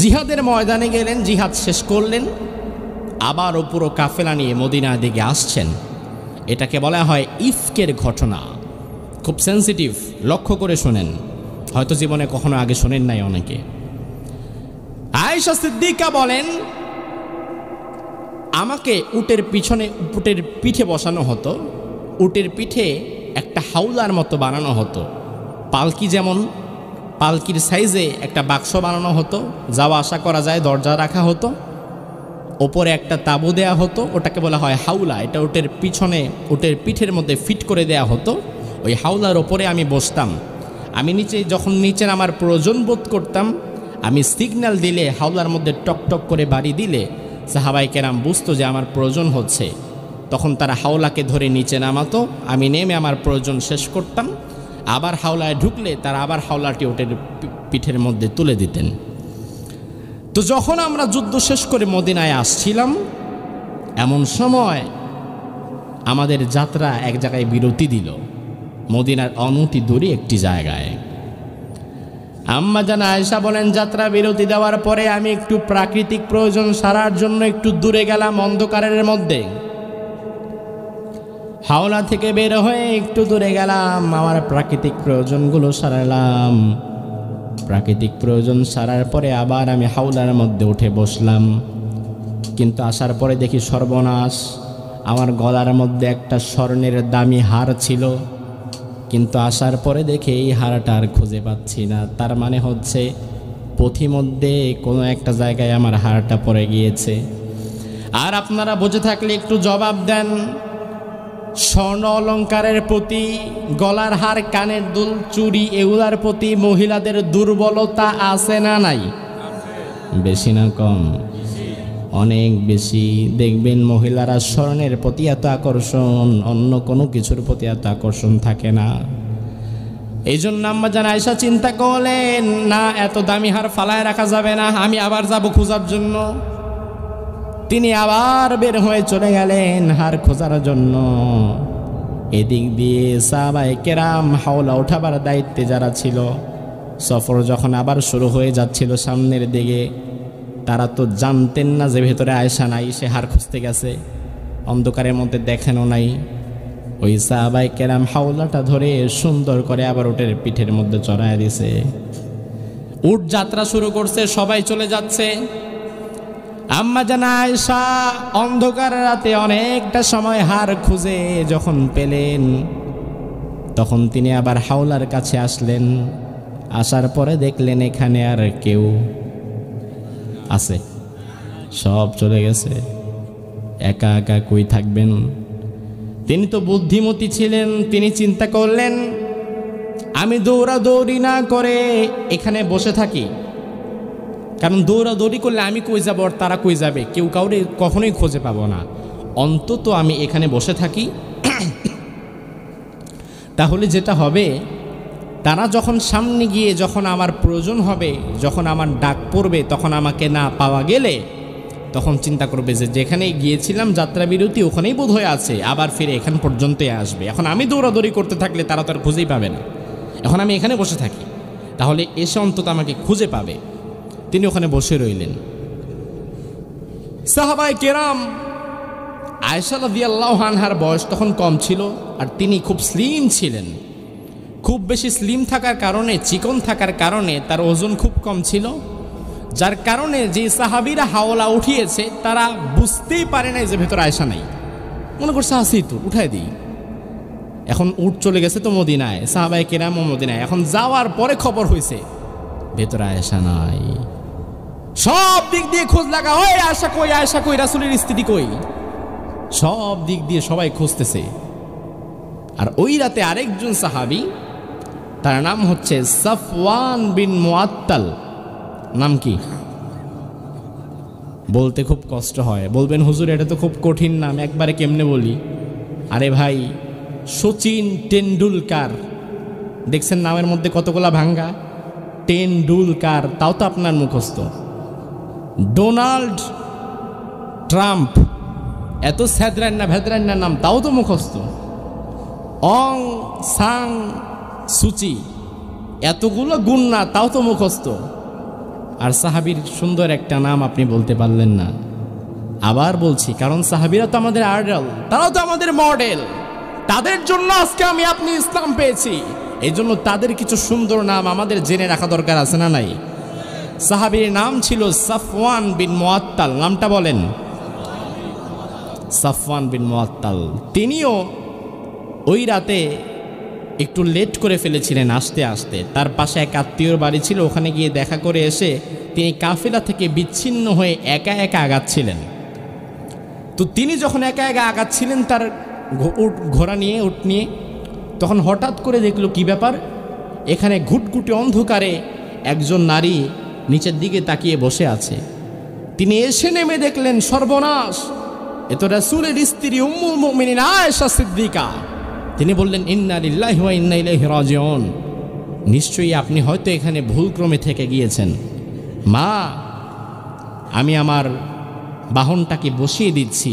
জিহাদের ময়দানে গেলেন জিহাদ শেষ করলেন আবার পুরো কাফেলা নিয়ে মদিনা দিকে আসছেন এটাকে বলা হয় ইফকের ঘটনা খুব সেন্সিটিভ লক্ষ্য করে শোনেন হয়তো জীবনে কখনো আগে শোনেন নাই অনেকে আয়েশা সিদ্দিকা বলেন আমাকে উটের পিছনে উটের পিঠে বসানো হতো উটের পিঠে একটা হাউলার মতো বানানো হতো পালকি যেমন পালকির সাইজে একটা বাক্স বানানো হতো যাওয়া আসা করা যায় দরজা রাখা হতো ওপরে একটা তাঁবু দেয়া হতো ওটাকে বলা হয় হাউলা এটা ওটের পিছনে ওটের পিঠের মধ্যে ফিট করে দেয়া হতো ওই হাউলার ওপরে আমি বসতাম আমি নিচে যখন নিচে আমার প্রয়োজন বোধ করতাম আমি সিগন্যাল দিলে হাওলার মধ্যে টকটক করে বাড়ি দিলে সাহাবাই কেরাম বুঝতো যে আমার প্রয়োজন হচ্ছে তখন তারা হাওলাকে ধরে নিচে নামাতো আমি নেমে আমার প্রয়োজন শেষ করতাম আবার হাওলায় ঢুকলে তারা আবার হাওলাটি ওটের পিঠের মধ্যে তুলে দিতেন তো যখন আমরা যুদ্ধ শেষ করে মদিনায় আসছিলাম এমন সময় আমাদের যাত্রা এক জায়গায় বিরতি দিল মদিনার অনতি দূরে একটি জায়গায় আম্মা জানা আয়সা বলেন যাত্রা বিরতি দেওয়ার পরে আমি একটু প্রাকৃতিক প্রয়োজন সারার জন্য একটু দূরে গেলাম অন্ধকারের মধ্যে হাওলা থেকে বের হয়ে একটু দূরে গেলাম আমার প্রাকৃতিক প্রয়োজনগুলো সারালাম প্রাকৃতিক প্রয়োজন সারার পরে আবার আমি হাওলার মধ্যে উঠে বসলাম কিন্তু আসার পরে দেখি সর্বনাশ আমার গলার মধ্যে একটা স্বর্ণের দামি হার ছিল কিন্তু আসার পরে দেখে এই হারটা আর খুঁজে পাচ্ছি না তার মানে হচ্ছে পথিমধ্যে কোনো একটা জায়গায় আমার হারটা পড়ে গিয়েছে আর আপনারা বুঝে থাকলে একটু জবাব দেন স্বর্ণ অলঙ্কারের প্রতি গলার হার কানের দুল চুরি এগুলার প্রতি মহিলাদের দুর্বলতা আছে না নাই বেশি না কম অনেক বেশি দেখবেন মহিলারা স্বর্ণের প্রতি এত আকর্ষণ অন্য কোনো কিছুর প্রতি এত আকর্ষণ থাকে না এই জন্য আম্মা জানা আয়সা চিন্তা করলেন না এত দামি হার ফালায় রাখা যাবে না আমি আবার যাব খোঁজার জন্য তিনি আবার বের হয়ে চলে গেলেন হার খোঁজার জন্য এদিক দিয়ে সাবাই কেরাম হাওলা ওঠাবার দায়িত্বে যারা ছিল সফর যখন আবার শুরু হয়ে যাচ্ছিল সামনের দিকে তারা তো জানতেন না যে ভেতরে আয়সা নাই সে হার খুঁজতে গেছে অন্ধকারের মধ্যে দেখেনও নাই ওই সাহাবাই কেরাম হাওলাটা ধরে সুন্দর করে আবার উটের পিঠের মধ্যে চড়ায় দিছে উট যাত্রা শুরু করছে সবাই চলে যাচ্ছে আম্মা জানা আয়সা অন্ধকার রাতে অনেকটা সময় হার খুঁজে যখন পেলেন তখন তিনি আবার হাওলার কাছে আসলেন আসার পরে দেখলেন এখানে আর কেউ আছে সব চলে গেছে একা একা কই থাকবেন তিনি তো বুদ্ধিমতী ছিলেন তিনি চিন্তা করলেন আমি দৌড়াদৌড়ি না করে এখানে বসে থাকি কারণ দৌড়াদৌড়ি করলে আমি কই যাবো আর তারা কই যাবে কেউ কাউরে কখনোই খুঁজে পাবো না অন্তত আমি এখানে বসে থাকি তাহলে যেটা হবে তারা যখন সামনে গিয়ে যখন আমার প্রয়োজন হবে যখন আমার ডাক পড়বে তখন আমাকে না পাওয়া গেলে তখন চিন্তা করবে যে যেখানে গিয়েছিলাম যাত্রা বিরতি ওখানেই বোধ হয়ে আছে আবার ফিরে এখান পর্যন্তই আসবে এখন আমি দৌড়াদৌড়ি করতে থাকলে তারা তো আর খুঁজেই পাবে না এখন আমি এখানে বসে থাকি তাহলে এসে অন্তত আমাকে খুঁজে পাবে তিনি ওখানে বসে রইলেন সাহাবাই কেরাম আয়সা রদিয়াল্লাহ হানহার বয়স তখন কম ছিল আর তিনি খুব স্লিম ছিলেন খুব বেশি স্লিম থাকার কারণে চিকন থাকার কারণে তার ওজন খুব কম ছিল যার কারণে যে সাহাবিরা হাওলা উঠিয়েছে তারা বুঝতেই পারে নাই যে ভেতরে আয়সা নাই মনে করছে আসি তো উঠাই দিই এখন উঠ চলে গেছে তো মদিনায় সাহাবাই কেরাম মদিনায় এখন যাওয়ার পরে খবর হয়েছে ভেতরে আয়সা নাই সব দিক দিয়ে খোঁজ লাগা ওই আশা কই আশা কই রাসুলের স্ত্রী কই সব দিক দিয়ে সবাই খুঁজতেছে আর ওই রাতে আরেকজন সাহাবি তার নাম হচ্ছে সাফওয়ান বিন মুআত্তাল নাম কি বলতে খুব কষ্ট হয় বলবেন হুজুর এটা তো খুব কঠিন নাম একবারে কেমনে বলি আরে ভাই সচিন টেন্ডুলকার দেখছেন নামের মধ্যে কতগুলা ভাঙ্গা টেন্ডুলকার তাও তো আপনার মুখস্থ ডোনাল্ড ট্রাম্প এত স্যাদরান না নাম তাও তো মুখস্থ অং সাং সুচি এতগুলো গুণ না তাও তো মুখস্থ আর সাহাবির সুন্দর একটা নাম আপনি বলতে পারলেন না আবার বলছি কারণ সাহাবিরা তো আমাদের আইডল তারাও তো আমাদের মডেল তাদের জন্য আজকে আমি আপনি ইসলাম পেয়েছি এই জন্য তাদের কিছু সুন্দর নাম আমাদের জেনে রাখা দরকার আছে না নাই সাহাবির নাম ছিল সাফওয়ান বিন মোয়াত্তাল নামটা বলেন সাফওয়ান বিন মোয়াত্তাল তিনিও ওই রাতে একটু লেট করে ফেলেছিলেন আসতে আসতে তার পাশে এক আত্মীয়র বাড়ি ছিল ওখানে গিয়ে দেখা করে এসে তিনি কাফেলা থেকে বিচ্ছিন্ন হয়ে একা একা আগাচ্ছিলেন তো তিনি যখন একা একা আগাচ্ছিলেন তার উট ঘোড়া নিয়ে উট নিয়ে তখন হঠাৎ করে দেখলো কি ব্যাপার এখানে ঘুটঘুটে অন্ধকারে একজন নারী নিচের দিকে তাকিয়ে বসে আছে তিনি এসে নেমে দেখলেন সর্বনাশ এত তো স্ত্রী উম্মুল মমিনিন আয়েশা সিদ্দিকা তিনি বললেন ইন্না লিল্লাহি ওয়া ইন্না ইলাইহি রাজিউন নিশ্চয়ই আপনি হয়তো এখানে ভুলক্রমে থেকে গিয়েছেন মা আমি আমার বাহনটাকে বসিয়ে দিচ্ছি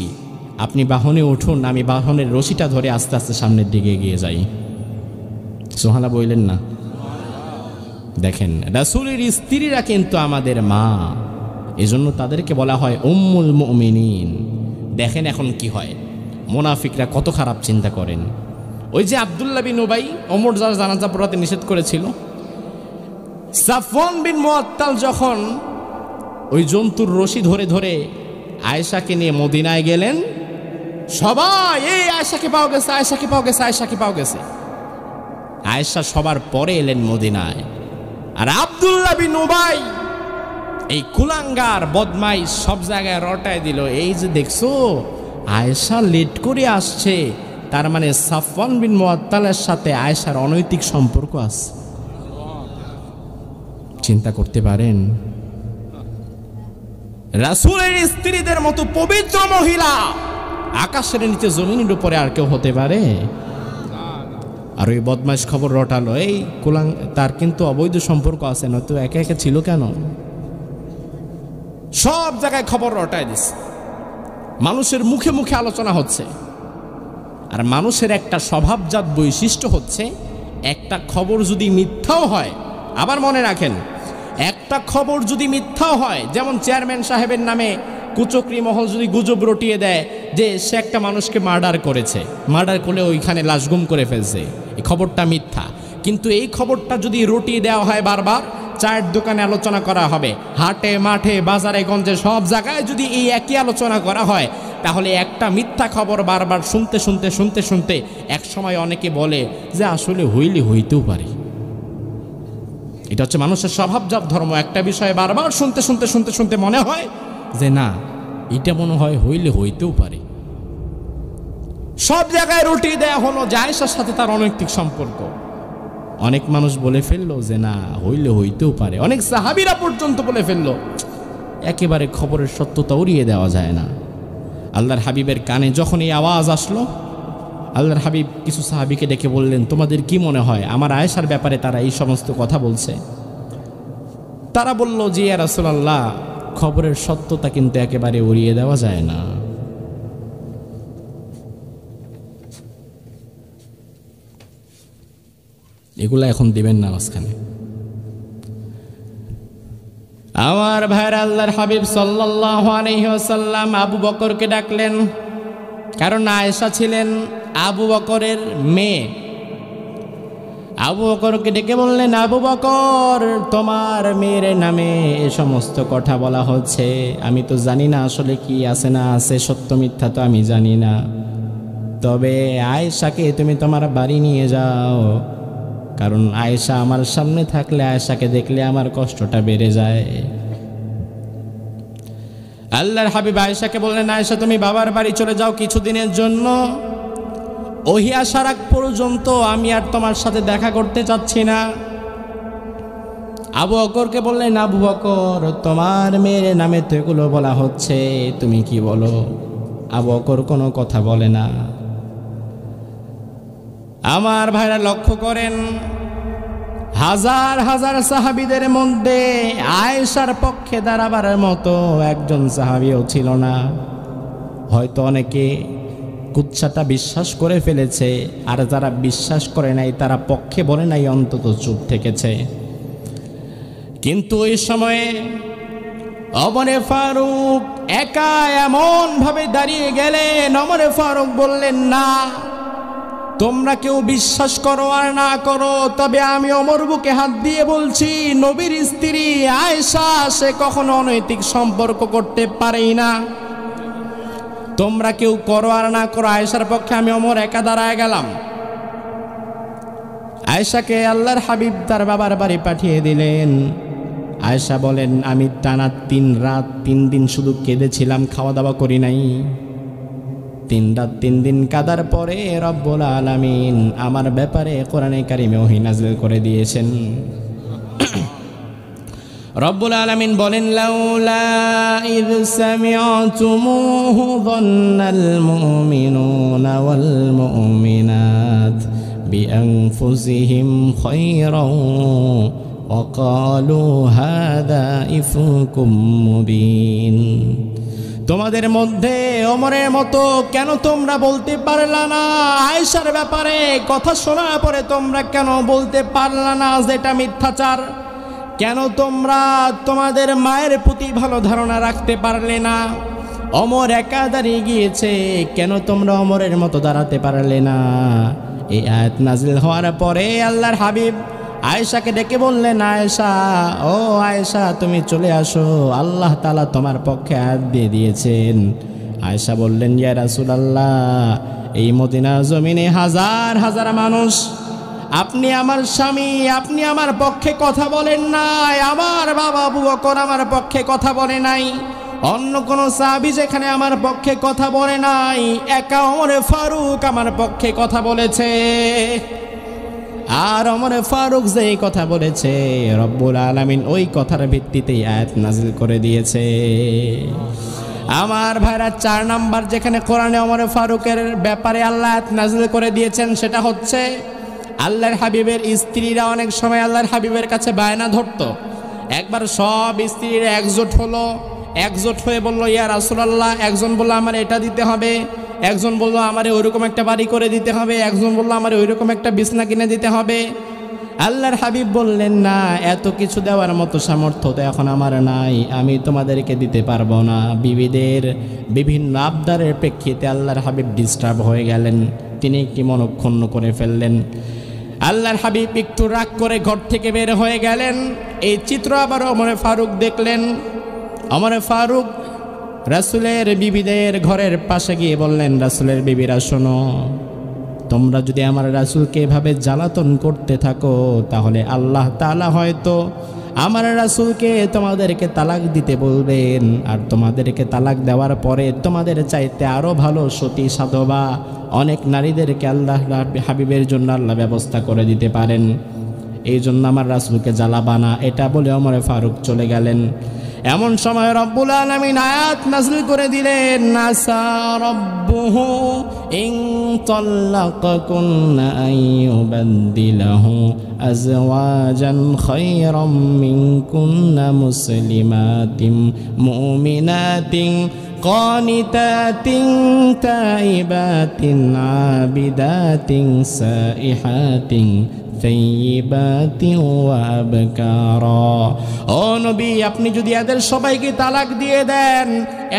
আপনি বাহনে উঠুন আমি বাহনের রশিটা ধরে আস্তে আস্তে সামনের দিকে এগিয়ে যাই সোহানা বললেন না দেখেন রাসুলের স্ত্রীরা কিন্তু আমাদের মা এজন্য তাদেরকে বলা হয় উম্মুল মমিন দেখেন এখন কি হয় মোনাফিকরা কত খারাপ চিন্তা করেন ওই যে আবদুল্লা বিন ওবাই অমর যার জানাজা পড়াতে নিষেধ করেছিল সাফন বিন মোয়াত্তাল যখন ওই জন্তুর রশি ধরে ধরে আয়েশাকে নিয়ে মদিনায় গেলেন সবাই এই আয়েশাকে পাওয়া গেছে আয়েশাকে পাওয়া গেছে আয়েশাকে পাওয়া গেছে আয়েশা সবার পরে এলেন মদিনায় আর আবদুল্লাহ বিন উবাই এই কুলাঙ্গার বদমাই সব জায়গায় রটায় দিল এই যে দেখছো আয়েশা লেট করে আসছে তার মানে সাফওয়ান বিন মোয়াত্তালের সাথে আয়েশার অনৈতিক সম্পর্ক আছে চিন্তা করতে পারেন রাসুলের স্ত্রীদের মতো পবিত্র মহিলা আকাশের নিচে জমিনের উপরে আর কেউ হতে পারে আর ওই বদমাস খবর রটালো এই কোলাং তার কিন্তু অবৈধ সম্পর্ক আছে না তো একে একে ছিল কেন সব জায়গায় খবর রটায় দিস মানুষের মুখে মুখে আলোচনা হচ্ছে আর মানুষের একটা স্বভাবজাত বৈশিষ্ট্য হচ্ছে একটা খবর যদি মিথ্যাও হয় আবার মনে রাখেন একটা খবর যদি মিথ্যাও হয় যেমন চেয়ারম্যান সাহেবের নামে কুচকরি মহল যদি গুজব রটিয়ে দেয় যে সে একটা মানুষকে মার্ডার করেছে মার্ডার করলে ওইখানে লাশগুম করে ফেলছে এই খবরটা মিথ্যা কিন্তু এই খবরটা যদি রটিয়ে দেওয়া হয় বারবার চায়ের দোকানে আলোচনা করা হবে হাটে মাঠে বাজারে গঞ্জে সব জায়গায় যদি এই একই আলোচনা করা হয় তাহলে একটা মিথ্যা খবর বারবার শুনতে শুনতে শুনতে শুনতে এক সময় অনেকে বলে যে আসলে হইলে হইতেও পারে এটা হচ্ছে মানুষের স্বভাব যাব ধর্ম একটা বিষয়ে বারবার শুনতে শুনতে শুনতে শুনতে মনে হয় যে না এটা মনে হয় হইলে হইতেও পারে সব জায়গায় রুটি দেয়া হলো জায়সার সাথে তার অনৈতিক সম্পর্ক অনেক মানুষ বলে ফেললো যে না হইলে হইতেও পারে অনেক সাহাবিরা পর্যন্ত বলে ফেললো একেবারে খবরের সত্যতা উড়িয়ে দেওয়া যায় না আল্লাহর হাবিবের কানে যখন এই আওয়াজ আসলো আল্লাহর হাবিব কিছু সাহাবিকে ডেকে বললেন তোমাদের কি মনে হয় আমার আয়েশার ব্যাপারে তারা এই সমস্ত কথা বলছে তারা বলল যে রাসুলাল্লাহ খবরের সত্যতা কিন্তু একেবারে উড়িয়ে দেওয়া যায় না এগুলো এখন দিবেন না মাঝখানে আমার ভাইর আল্লাহর হাবিব সাল্লাসাল্লাম আবু বকরকে ডাকলেন কারণ আয়েশা ছিলেন আবু বকরের মেয়ে আবু বকরকে ডেকে বললেন আবু বকর তোমার মেয়ের নামে এ সমস্ত কথা বলা হচ্ছে আমি তো জানি না আসলে কি আছে না আছে সত্য মিথ্যা তো আমি জানি না তবে আয়েশাকে তুমি তোমার বাড়ি নিয়ে যাও কারণ আয়েশা আমার সামনে থাকলে আয়েশাকে দেখলে আমার কষ্টটা বেড়ে যায় আল্লাহর হাবিব আয়েশাকে বললেন আয়েশা তুমি বাবার বাড়ি চলে যাও কিছুদিনের জন্য ওহি আসার আগ পর্যন্ত আমি আর তোমার সাথে দেখা করতে চাচ্ছি না আবু অকরকে বললেন আবু অকর তোমার মেয়ের নামে তো এগুলো বলা হচ্ছে তুমি কি বলো আবু অকর কোনো কথা বলে না আমার ভাইরা লক্ষ্য করেন হাজার হাজার সাহাবিদের মধ্যে আয়েশার পক্ষে দাঁড়াবার মতো একজন সাহাবিও ছিল না হয়তো অনেকে কুৎসাটা বিশ্বাস করে ফেলেছে আর যারা বিশ্বাস করে নাই তারা পক্ষে বলে নাই অন্তত চুপ থেকেছে কিন্তু ওই সময়ে অমরে ফারুক একা এমনভাবে দাঁড়িয়ে গেলেন অমরে ফারুক বললেন না তোমরা কেউ বিশ্বাস করো আর না করো তবে আমি অমর বুকে হাত দিয়ে বলছি নবীর স্ত্রী আয়েশা সে কখনো অনৈতিক সম্পর্ক করতে পারেই না তোমরা কেউ করো আর না করো আয়েশার পক্ষে আমি অমর একা দাঁড়ায় গেলাম আয়েশাকে আল্লাহর হাবিব তার বাবার বাড়ি পাঠিয়ে দিলেন আয়েশা বলেন আমি টানা তিন রাত তিন দিন শুধু কেঁদেছিলাম খাওয়া দাওয়া করি নাই তিন রাত তিন দিন কাদার পরে রব্বুল আলামিন আমার ব্যাপারে কোরআনে কারিমে ওহি নাজিল করে দিয়েছেন রব্বুল আলামিন বলেন লাউলা ইদ সামিআতুমুহু যান্নাল মুমিনুনা ওয়াল মুমিনাত বিআনফুসিহিম খায়রাও وقالوا هذا إفكم مبين তোমাদের মধ্যে অমরের মতো কেন তোমরা বলতে পারলা না আয়সার ব্যাপারে কথা শোনার পরে তোমরা কেন বলতে পারলা না যেটা মিথ্যাচার কেন তোমরা তোমাদের মায়ের প্রতি ভালো ধারণা রাখতে পারলে না অমর একা দাঁড়িয়ে গিয়েছে কেন তোমরা অমরের মতো দাঁড়াতে পারলে না এই আয়াত নাজিল হওয়ার পরে আল্লাহর হাবিব আয়েশাকে ডেকে বললেন আয়েশা ও আয়েশা তুমি চলে আসো আল্লাহ তালা তোমার পক্ষে হাত দিয়ে দিয়েছেন আয়েশা বললেন ইয়া রাসুল আল্লাহ এই মদিনা জমিনে হাজার হাজার মানুষ আপনি আমার স্বামী আপনি আমার পক্ষে কথা বলেন নাই আমার বাবা বুবকর আমার পক্ষে কথা বলে নাই অন্য কোনো সাবি যেখানে আমার পক্ষে কথা বলে নাই একা ওরে ফারুক আমার পক্ষে কথা বলেছে আর অমর ফারুক যে কথা বলেছে রব্বুল আলমিন ওই কথার ভিত্তিতেই আয়াত নাজিল করে দিয়েছে আমার ভাইরা চার নাম্বার যেখানে কোরআনে অমর ফারুকের ব্যাপারে আল্লাহ নাজিল করে দিয়েছেন সেটা হচ্ছে আল্লাহর হাবিবের স্ত্রীরা অনেক সময় আল্লাহর হাবিবের কাছে বায়না ধরত একবার সব স্ত্রীরা একজোট হলো একজোট হয়ে বলল ইয়া রাসুলাল্লাহ একজন বললো আমার এটা দিতে হবে একজন বলল আমার ওইরকম একটা বাড়ি করে দিতে হবে একজন বলল আমার ওইরকম একটা বিছনা কিনে দিতে হবে আল্লাহর হাবিব বললেন না এত কিছু দেওয়ার মতো সামর্থ্য তো এখন আমার নাই আমি তোমাদেরকে দিতে পারবো না বিবিদের বিভিন্ন আবদারের প্রেক্ষিতে আল্লাহর হাবিব ডিস্টার্ব হয়ে গেলেন তিনি একটি মনক্ষুণ্ণ করে ফেললেন আল্লাহর হাবিব একটু রাগ করে ঘর থেকে বের হয়ে গেলেন এই চিত্র আবার অমরে ফারুক দেখলেন অমরে ফারুক রাসুলের বিবিদের ঘরের পাশে গিয়ে বললেন রাসুলের বিবিরা শোনো তোমরা যদি আমার রাসুলকে এভাবে জ্বালাতন করতে থাকো তাহলে আল্লাহ তালা হয়তো আমার রাসুলকে তোমাদেরকে তালাক দিতে বলবেন আর তোমাদেরকে তালাক দেওয়ার পরে তোমাদের চাইতে আরও ভালো সতী সাধবা অনেক নারীদেরকে আল্লাহ হাবিবের জন্য আল্লাহ ব্যবস্থা করে দিতে পারেন এই জন্য আমার রাসুলকে জ্বালাবানা এটা বলে আমার ফারুক চলে গেলেন এমন সময় রব্বুল আলামিন আয়াত নাযিল করে দিলেন নাসা রব্বুহু ইন طلقكن أن يبدله أزواجا خيرا منكن مسلمات مؤمنات قانتات تائبات عابدات سائحات আপনি যদি এদের সবাইকে তালাক দিয়ে দেন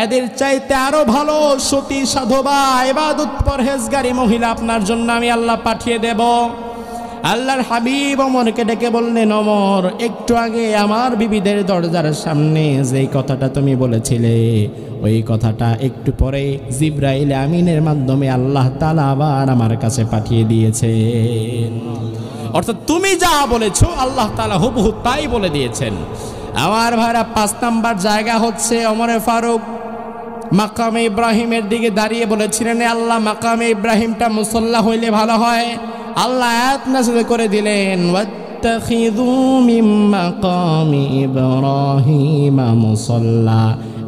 এদের চাইতে আরো ভালো সতী সাধবা এবাদত পরহেজগারী মহিলা আপনার জন্য আমি আল্লাহ পাঠিয়ে দেব আল্লাহর হাবিব অমরকে ডেকে বললেন অমর একটু আগে আমার বিবিদের দরজার সামনে যেই কথাটা তুমি বলেছিলে ওই কথাটা একটু পরে জিব্রাইল আমিনের মাধ্যমে আল্লাহ তালা আবার আমার কাছে পাঠিয়ে দিয়েছে অর্থাৎ তুমি যা বলেছ আল্লাহ তালা হুবহু তাই বলে দিয়েছেন আমার ভাইরা পাঁচ নাম্বার জায়গা হচ্ছে অমরে ফারুক মাকামে ইব্রাহিমের দিকে দাঁড়িয়ে বলেছিলেন আল্লাহ মাকামে ইব্রাহিমটা মুসল্লা হইলে ভালো হয় আল্লাহ এত করে দিলেন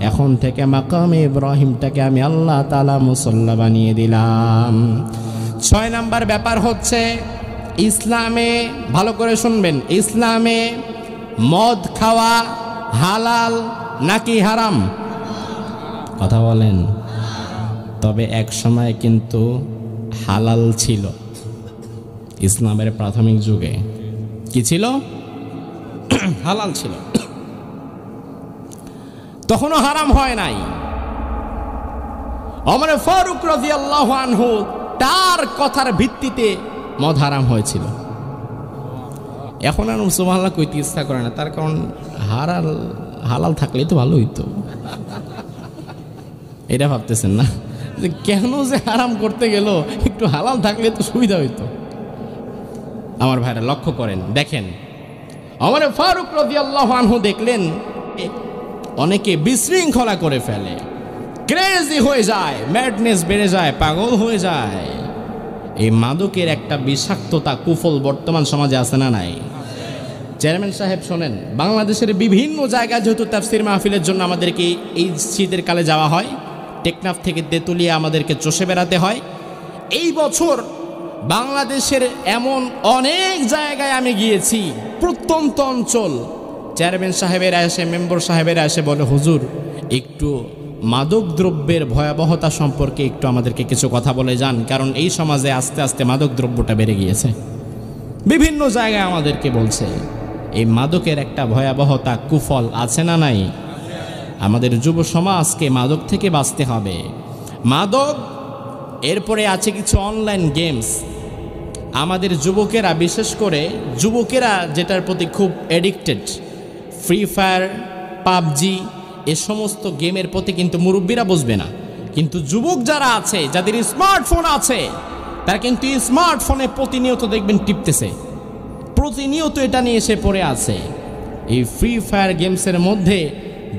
এখন থেকে মাকামে ইব্রাহিমটাকে আমি আল্লাহ তালা মুসল্লা বানিয়ে দিলাম ছয় নাম্বার ব্যাপার হচ্ছে ইসলামে ভালো করে শুনবেন ইসলামে মদ খাওয়া হালাল নাকি হারাম কথা বলেন তবে এক সময় কিন্তু হালাল ছিল ইসলামের প্রাথমিক যুগে কি ছিল হালাল ছিল তখনও হারাম হয় নাই অমরে ফারুক রাজিয়াল্লাহু আনহু তার কথার ভিত্তিতে মদ হারাম হয়েছিল এখন আর মুসলমান কইতে ইচ্ছা করে না তার কারণ হারাল হালাল থাকলে তো ভালো হইতো এটা ভাবতেছেন না যে কেন যে হারাম করতে গেল একটু হালাল থাকলে তো সুবিধা হইতো আমার ভাইরা লক্ষ্য করেন দেখেন আমার ফারুক রদি আনহু দেখলেন অনেকে বিশৃঙ্খলা করে ফেলে ক্রেজি হয়ে যায় ম্যাডনেস বেড়ে যায় পাগল হয়ে যায় এই মাদকের একটা বিষাক্ততা কুফল বর্তমান সমাজে আছে না নাই চেয়ারম্যান সাহেব শোনেন বাংলাদেশের বিভিন্ন জায়গায় যেহেতু তাফসির মাহফিলের জন্য আমাদেরকে এই শীতের কালে যাওয়া হয় টেকনাফ থেকে তেঁতুলিয়া আমাদেরকে চষে বেড়াতে হয় এই বছর বাংলাদেশের এমন অনেক জায়গায় আমি গিয়েছি প্রত্যন্ত অঞ্চল চেয়ারম্যান সাহেবেরা এসে মেম্বর সাহেবের আসে বলে হুজুর একটু মাদকদ্রব্যের ভয়াবহতা সম্পর্কে একটু আমাদেরকে কিছু কথা বলে যান কারণ এই সমাজে আস্তে আস্তে মাদকদ্রব্যটা বেড়ে গিয়েছে বিভিন্ন জায়গায় আমাদেরকে বলছে এই মাদকের একটা ভয়াবহতা কুফল আছে না নাই আমাদের যুব সমাজকে মাদক থেকে বাঁচতে হবে মাদক এরপরে আছে কিছু অনলাইন গেমস আমাদের যুবকেরা বিশেষ করে যুবকেরা যেটার প্রতি খুব অ্যাডিক্টেড ফ্রি ফায়ার পাবজি এ সমস্ত গেমের প্রতি কিন্তু মুরব্বীরা বুঝবে না কিন্তু যুবক যারা আছে যাদের স্মার্টফোন আছে তারা কিন্তু স্মার্টফোনে প্রতিনিয়ত দেখবেন টিপতেছে প্রতিনিয়ত এটা নিয়ে এসে পড়ে আছে এই ফ্রি ফায়ার গেমসের মধ্যে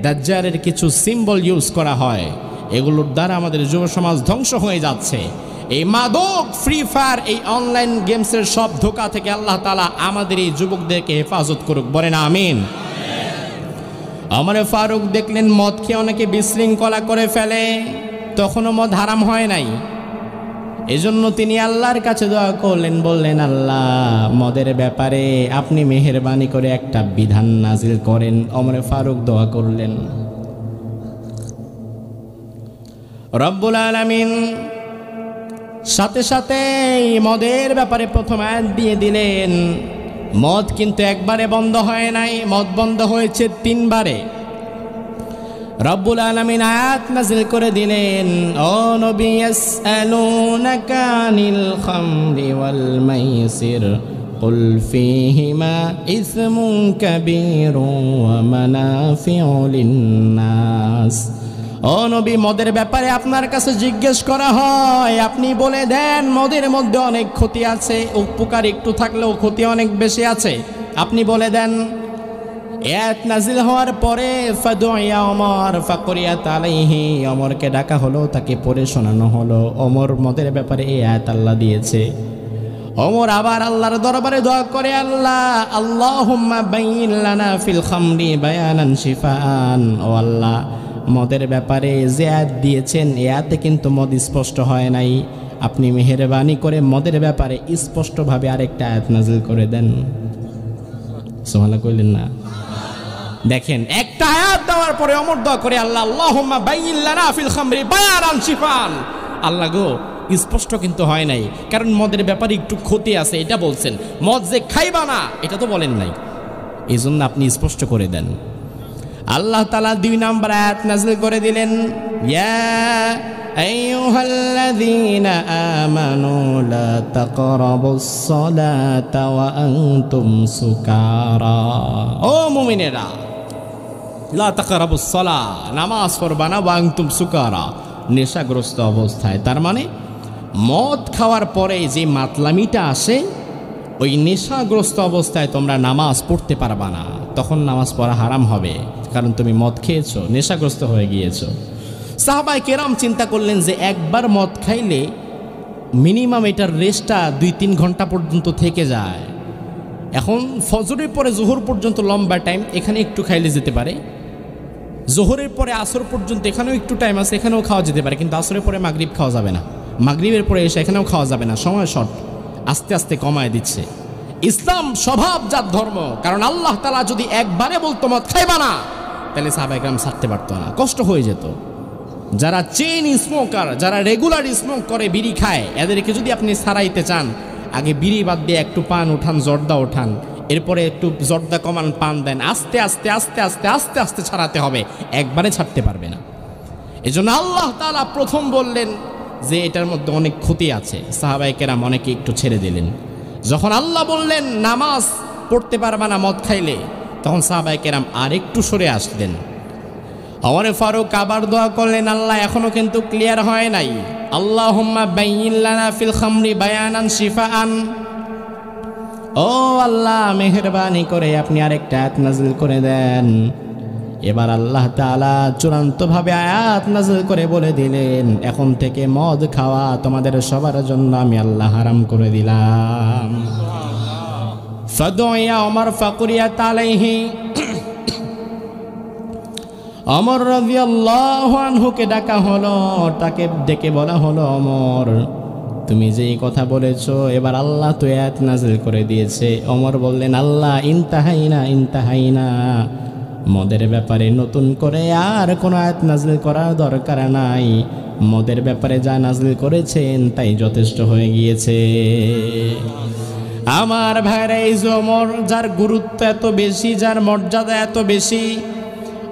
দাজ্জারের কিছু সিম্বল ইউজ করা হয় এগুলোর দ্বারা আমাদের যুব সমাজ ধ্বংস হয়ে যাচ্ছে এই মাদক ফ্রি ফায়ার এই অনলাইন গেমসের সব ধোকা থেকে আল্লাহ তালা আমাদের এই যুবকদেরকে হেফাজত করুক বলে না আমিন আমারে ফারুক দেখলেন মদ খেয়ে অনেকে বিশৃঙ্খলা করে ফেলে তখনও মদ হারাম হয় নাই এজন্য তিনি আল্লাহর কাছে দোয়া করলেন বললেন আল্লাহ মদের ব্যাপারে আপনি মেহরবানি করে একটা বিধান নাজিল করেন অমরে ফারুক দোয়া করলেন রব্বুল আলমিন সাথে সাথে মদের ব্যাপারে প্রথম আয়াত দিয়ে দিলেন মদ কিন্তু একবারে বন্ধ হয় নাই মদ বন্ধ হয়েছে তিনবারে রব্বুল আলমিন আয়াত নাজিল করে দিলেন ও নবী ইয়াসআলুনাকা আনিল ওয়াল মাইসির قل فيهما إثم كبير ومنافع للناس অনবী মদের ব্যাপারে আপনার কাছে জিজ্ঞেস করা হয় আপনি বলে দেন মদের মধ্যে অনেক ক্ষতি আছে উপকার একটু থাকলেও ক্ষতি অনেক বেশি আছে আপনি বলে দেন এত নাজিল হওয়ার পরে ফাদুয়া অমর ফাকরিয়া তালাইহি অমরকে ডাকা হলো তাকে পড়ে শোনানো হলো অমর মদের ব্যাপারে এই আয়াত আল্লাহ দিয়েছে অমর আবার আল্লাহর দরবারে দোয়া করে আল্লাহ আল্লাহ বাইন লানা ফিল খামরি বায়ানান শিফান ও আল্লাহ মদের ব্যাপারে যে আয়াত দিয়েছেন এ আয়াতে কিন্তু মদ স্পষ্ট হয় নাই আপনি মেহরবানি করে মদের ব্যাপারে স্পষ্টভাবে আরেকটা আয়াত নাজিল করে দেন সোমালা কইলেন না দেখেন একটা আয়াত দেওয়ার পরে অমর দোয়া করে আল্লাহ আল্লাহুম্মা বাইয়িল্লানা ফিল খামরি বায়ারান শিফান আল্লাহ গো স্পষ্ট কিন্তু হয় নাই কারণ মদের ব্যাপারে একটু ক্ষতি আছে এটা বলছেন মদ যে খাইবা না এটা তো বলেন নাই এই জন্য আপনি স্পষ্ট করে দেন আল্লাহ তালা দুই নম্বর আয়াত নাজিল করে দিলেন ও মুমিনেরা লাতাকারাবুসলা নামাজ পড়বা না ওয়াংতুম সুকারা নেশাগ্রস্ত অবস্থায় তার মানে মদ খাওয়ার পরে যে মাতলামিটা আসে ওই নেশাগ্রস্ত অবস্থায় তোমরা নামাজ পড়তে পারবা না তখন নামাজ পড়া হারাম হবে কারণ তুমি মদ খেয়েছ নেশাগ্রস্ত হয়ে গিয়েছ সাহাবাই কেরাম চিন্তা করলেন যে একবার মদ খাইলে মিনিমাম এটার রেস্টটা দুই তিন ঘন্টা পর্যন্ত থেকে যায় এখন ফজরের পরে জোহর পর্যন্ত লম্বা টাইম এখানে একটু খাইলে যেতে পারে জোহরের পরে আসর পর্যন্ত এখানেও একটু টাইম আছে এখানেও খাওয়া যেতে পারে কিন্তু আসরের পরে মাগরীব খাওয়া যাবে না মাগরীবের পরে এসে এখানেও খাওয়া যাবে না সময় শর্ট আস্তে আস্তে কমায় দিচ্ছে ইসলাম স্বভাবজাত ধর্ম কারণ আল্লাহ তালা যদি একবারে বলতো মত খাইবা না তাহলে সাহাবাইকরাম ছাড়তে পারতো না কষ্ট হয়ে যেত যারা চেন স্মোকার যারা রেগুলার স্মোক করে বিড়ি খায় এদেরকে যদি আপনি সারাইতে চান আগে বিড়ি বাদ দিয়ে একটু পান উঠান জর্দা ওঠান এরপরে একটু জর্দা কমান পান দেন আস্তে আস্তে আস্তে আস্তে আস্তে আস্তে ছাড়াতে হবে একবারে ছাড়তে পারবে না এই জন্য আল্লাহ তালা প্রথম বললেন যে এটার মধ্যে অনেক ক্ষতি আছে সাহাবাইকেরা অনেকে একটু ছেড়ে দিলেন যখন আল্লাহ বললেন নামাজ পড়তে পারবা না মদ খাইলে তখন সাহাবাই কেরাম আরেকটু সরে আসলেন আমার ফারুক আবার দোয়া করলেন আল্লাহ এখনও কিন্তু ক্লিয়ার হয় নাই আল্লাহ হুম্মা খামরি বায়ানান শিফা আন ও আল্লাহ মেহরবানি করে আপনি আরেকটা আয়াত নাজিল করে দেন এবার আল্লাহ তালা চূড়ান্তভাবে আয়াত নাজিল করে বলে দিলেন এখন থেকে মদ খাওয়া তোমাদের সবার জন্য আমি আল্লাহ হারাম করে দিলাম ফদয়া অমর ফকুরিয়া তালাইহি অমর রবি আল্লাহকে ডাকা হলো তাকে ডেকে বলা হলো অমর তুমি যে কথা বলেছ এবার আল্লাহ তো এত নাজিল করে দিয়েছে অমর বললেন আল্লাহ ইনতাহাইনা ইনতাহাইনা মদের ব্যাপারে নতুন করে আর কোনো আয়াত নাজিল করার দরকার নাই মদের ব্যাপারে যা নাজিল করেছেন তাই যথেষ্ট হয়ে গিয়েছে আমার ভাইরা এই যে অমর যার গুরুত্ব এত বেশি যার মর্যাদা এত বেশি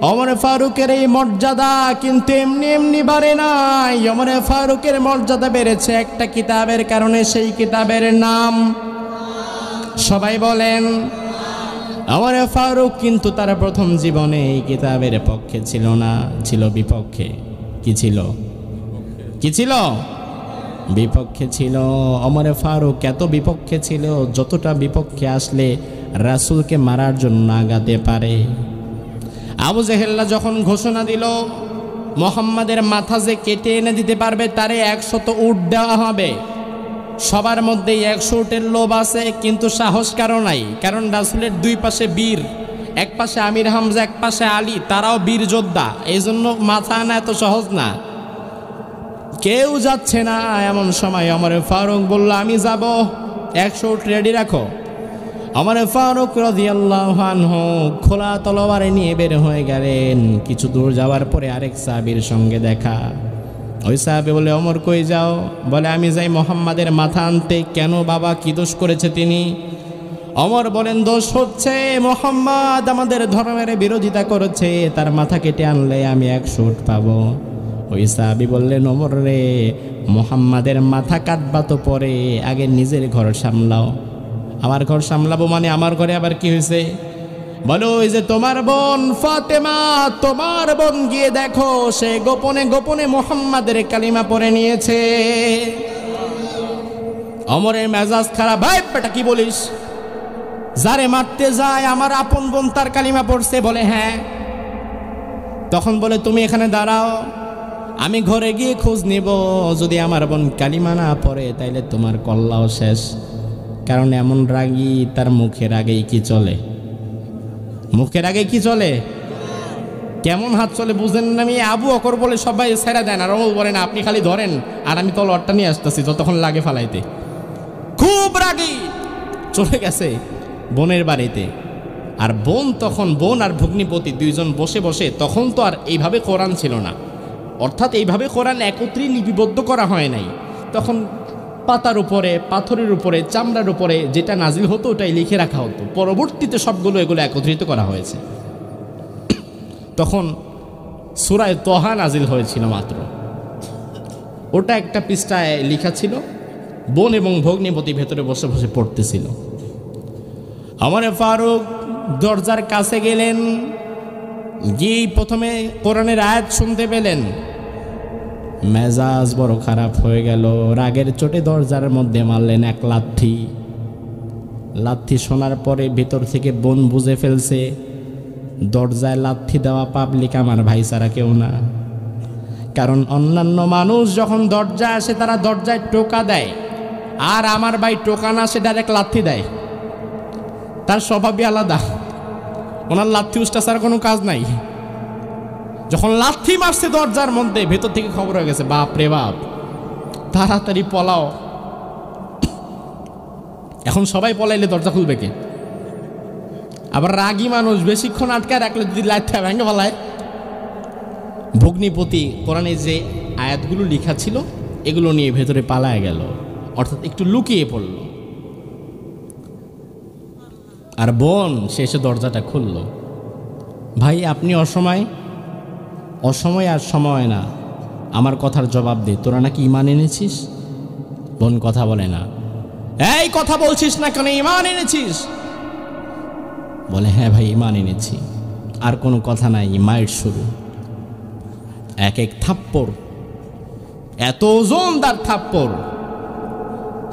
অমর ফারুকের এই মর্যাদা কিন্তু এমনি এমনি বাড়ে নাই অমর ফারুকের মর্যাদা বেড়েছে একটা কিতাবের কারণে সেই কিতাবের নাম সবাই বলেন আমার ফারুক কিন্তু তার প্রথম জীবনে এই কিতাবের পক্ষে ছিল না ছিল বিপক্ষে কি ছিল কি ছিল বিপক্ষে ছিল অমরে ফারুক এত বিপক্ষে ছিল যতটা বিপক্ষে আসলে রাসুলকে মারার জন্য আগাতে পারে আবু জেহেল্লা যখন ঘোষণা দিল মোহাম্মদের মাথা যে কেটে এনে দিতে পারবে তারে একশত উট দেওয়া হবে সবার মধ্যে একশো উটের লোভ আছে কিন্তু সাহস কারো নাই কারণ রাসুলের দুই পাশে বীর এক পাশে আমির হামজা এক পাশে আলী তারাও বীর যোদ্ধা এই জন্য মাথা আনা এত সহজ না কেউ যাচ্ছে না এমন সময় আমার ফারুক বলল আমি যাব একশো রেডি রাখো আমার ফারুক রাজিয়াল্লাহানহ খোলা তলোয়ারে নিয়ে বের হয়ে গেলেন কিছু দূর যাওয়ার পরে আরেক সাহাবির সঙ্গে দেখা ওই সাহাবি বলে অমর কই যাও বলে আমি যাই মোহাম্মদের মাথা আনতে কেন বাবা কি দোষ করেছে তিনি অমর বলেন দোষ হচ্ছে মোহাম্মদ আমাদের ধর্মের বিরোধিতা করেছে তার মাথা কেটে আনলে আমি এক শুট পাবো ওই সাহাবি বললেন অমর রে মোহাম্মাদের মাথা কাটবা তো পরে আগে নিজের ঘর সামলাও আমার ঘর সামলাবো মানে আমার ঘরে আবার কি হয়েছে বলো ওই যে তোমার বোন ফাতেমা তোমার বোন গিয়ে দেখো সে গোপনে গোপনে মোহাম্মাদের কালিমা পরে নিয়েছে অমরের মেজাজ খারাপ ভাই বেটা কি বলিস যারে মারতে যায় আমার আপন বোন তার কালিমা পড়ছে বলে হ্যাঁ তখন বলে তুমি এখানে দাঁড়াও আমি ঘরে গিয়ে খোঁজ নিব যদি আমার বোন কালিমা না পড়ে তাইলে তোমার কল্লাও শেষ কারণ এমন রাগি তার মুখের আগেই কি চলে মুখের আগে কি চলে কেমন হাত চলে বুঝেন না আমি আবু অকর বলে সবাই সেরা দেন আর বলেন আপনি খালি ধরেন আর আমি তলোয়ারটা নিয়ে আসতেছি যতক্ষণ লাগে ফালাইতে খুব রাগি চলে গেছে বোনের বাড়িতে আর বোন তখন বোন আর ভগ্নিপতি দুইজন বসে বসে তখন তো আর এইভাবে কোরআন ছিল না অর্থাৎ এইভাবে কোরআন একত্রে লিপিবদ্ধ করা হয় নাই তখন পাতার উপরে পাথরের উপরে চামড়ার উপরে যেটা নাজিল হতো ওটাই লিখে রাখা হতো পরবর্তীতে সবগুলো এগুলো একত্রিত করা হয়েছে তখন সুরায় তহা নাজিল হয়েছিল মাত্র ওটা একটা পৃষ্ঠায় লেখা ছিল বোন এবং ভগ্নিপতি ভেতরে বসে বসে পড়তেছিল আমার ফারুক দরজার কাছে গেলেন গিয়েই প্রথমে কোরআনের আয়াত শুনতে পেলেন মেজাজ বড় খারাপ হয়ে গেল রাগের চোটে দরজার মধ্যে মারলেন এক লাথি লাথি শোনার পরে ভিতর থেকে বোন বুঝে ফেলছে দরজায় লাথি দেওয়া পাবলিক আমার ভাই সারা কেউ না কারণ অন্যান্য মানুষ যখন দরজায় আসে তারা দরজায় টোকা দেয় আর আমার ভাই টোকা না সে ডাইরেক্ট লাথি দেয় তার স্বভাবই আলাদা ওনার লাথি উষ্টাচার কোনো কাজ নাই যখন লাথি মারছে দরজার মধ্যে ভেতর থেকে খবর হয়ে গেছে বাপ রে বাপ তাড়াতাড়ি পলাও এখন সবাই পলাইলে দরজা খুলবে কে আবার রাগী মানুষ বেশিক্ষণ আটকে রাখলে যদি লাইটটা ভেঙে ফেলায় ভগ্নিপতি কোরআনে যে আয়াতগুলো লেখা ছিল এগুলো নিয়ে ভেতরে পালায় গেল অর্থাৎ একটু লুকিয়ে পড়ল আর বোন সে এসে দরজাটা খুলল ভাই আপনি অসময় অসময় আর সময় না আমার কথার জবাব দে তোরা নাকি ইমান এনেছিস বোন কথা বলে না এই কথা বলছিস না কেন ইমান এনেছিস বলে হ্যাঁ ভাই ইমান এনেছি আর কোনো কথা নাই মায়ের শুরু এক এক থাপ্পড় এত ওজন তার থাপ্পড়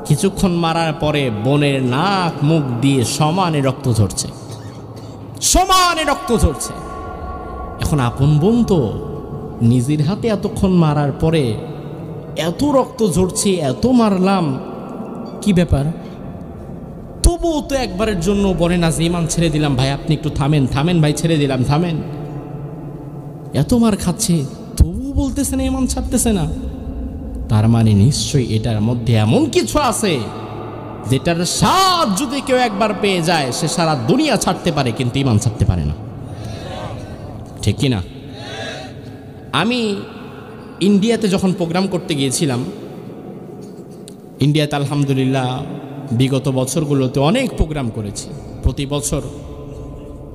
কিছুক্ষণ মারার পরে বনের নাক মুখ দিয়ে সমানে রক্ত ঝরছে সমানে রক্ত ঝরছে তখন আপন বোন তো নিজের হাতে এতক্ষণ মারার পরে এত রক্ত ঝরছে এত মারলাম কি ব্যাপার তবুও তো একবারের জন্য বলে না যে ইমান ছেড়ে দিলাম ভাই আপনি একটু থামেন থামেন ভাই ছেড়ে দিলাম থামেন এত মার খাচ্ছে তবুও বলতেছে না ইমান ছাড়তেছে না তার মানে নিশ্চয়ই এটার মধ্যে এমন কিছু আছে যেটার স্বাদ যদি কেউ একবার পেয়ে যায় সে সারা দুনিয়া ছাড়তে পারে কিন্তু ইমান ছাড়তে পারে না ঠিক কিনা আমি ইন্ডিয়াতে যখন প্রোগ্রাম করতে গিয়েছিলাম ইন্ডিয়াতে আলহামদুলিল্লাহ বিগত বছরগুলোতে অনেক প্রোগ্রাম করেছি প্রতি বছর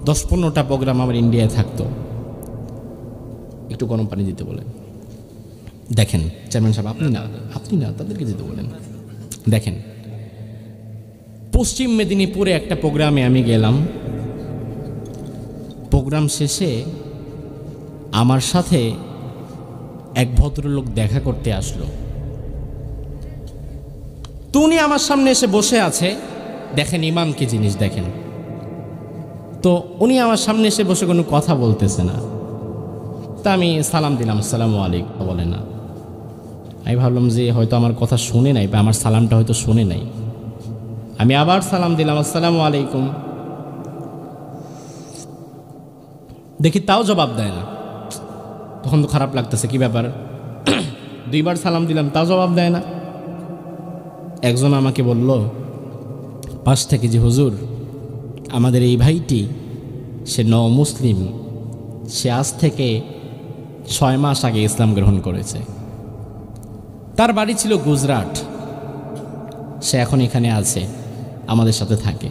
দশ পনেরোটা প্রোগ্রাম আমার ইন্ডিয়ায় থাকতো একটু গরম পানি দিতে বলেন দেখেন চেয়ারম্যান সাহেব আপনি না আপনি না তাদেরকে যেতে বলেন দেখেন পশ্চিম মেদিনীপুরে একটা প্রোগ্রামে আমি গেলাম প্রোগ্রাম শেষে আমার সাথে এক ভদ্রলোক দেখা করতে আসলো তো উনি আমার সামনে এসে বসে আছে দেখেন ইমাম কি জিনিস দেখেন তো উনি আমার সামনে এসে বসে কোনো কথা বলতেছে না তা আমি সালাম দিলাম সালামু আলিক বলে না আমি ভাবলাম যে হয়তো আমার কথা শুনে নাই বা আমার সালামটা হয়তো শুনে নাই আমি আবার সালাম দিলাম আসসালামু আলাইকুম দেখি তাও জবাব দেয় না তখন তো খারাপ লাগতেছে কি ব্যাপার দুইবার সালাম দিলাম তা জবাব দেয় না একজন আমাকে বলল পাশ থেকে যে হুজুর আমাদের এই ভাইটি সে ন মুসলিম সে আজ থেকে ছয় মাস আগে ইসলাম গ্রহণ করেছে তার বাড়ি ছিল গুজরাট সে এখন এখানে আছে আমাদের সাথে থাকে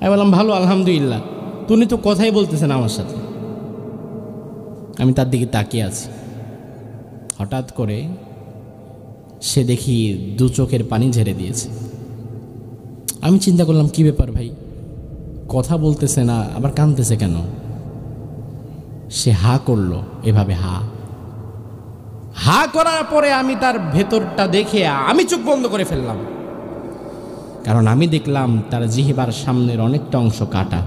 আমি বললাম ভালো আলহামদুলিল্লাহ তুমি তো কথাই বলতেছেন আমার সাথে আমি তার দিকে তাকিয়ে আছি হঠাৎ করে সে দেখি দু চোখের পানি ঝেড়ে দিয়েছে আমি চিন্তা করলাম কি ব্যাপার ভাই কথা বলতেছে না আবার কাঁদতেছে কেন সে হা করলো এভাবে হা হা করার পরে আমি তার ভেতরটা দেখে আমি চোখ বন্ধ করে ফেললাম কারণ আমি দেখলাম তার জিহিবার সামনের অনেকটা অংশ কাটা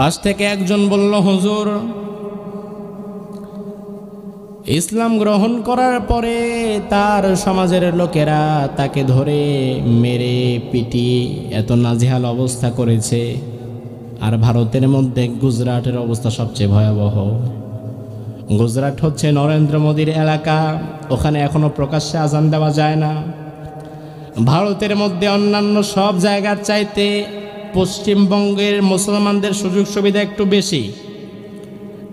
পাশ থেকে একজন বলল হুজুর ইসলাম গ্রহণ করার পরে তার সমাজের লোকেরা তাকে ধরে মেরে পিটি এত নাজেহাল অবস্থা করেছে আর ভারতের মধ্যে গুজরাটের অবস্থা সবচেয়ে ভয়াবহ গুজরাট হচ্ছে নরেন্দ্র মোদীর এলাকা ওখানে এখনও প্রকাশ্যে আজান দেওয়া যায় না ভারতের মধ্যে অন্যান্য সব জায়গার চাইতে পশ্চিমবঙ্গের মুসলমানদের সুযোগ সুবিধা একটু বেশি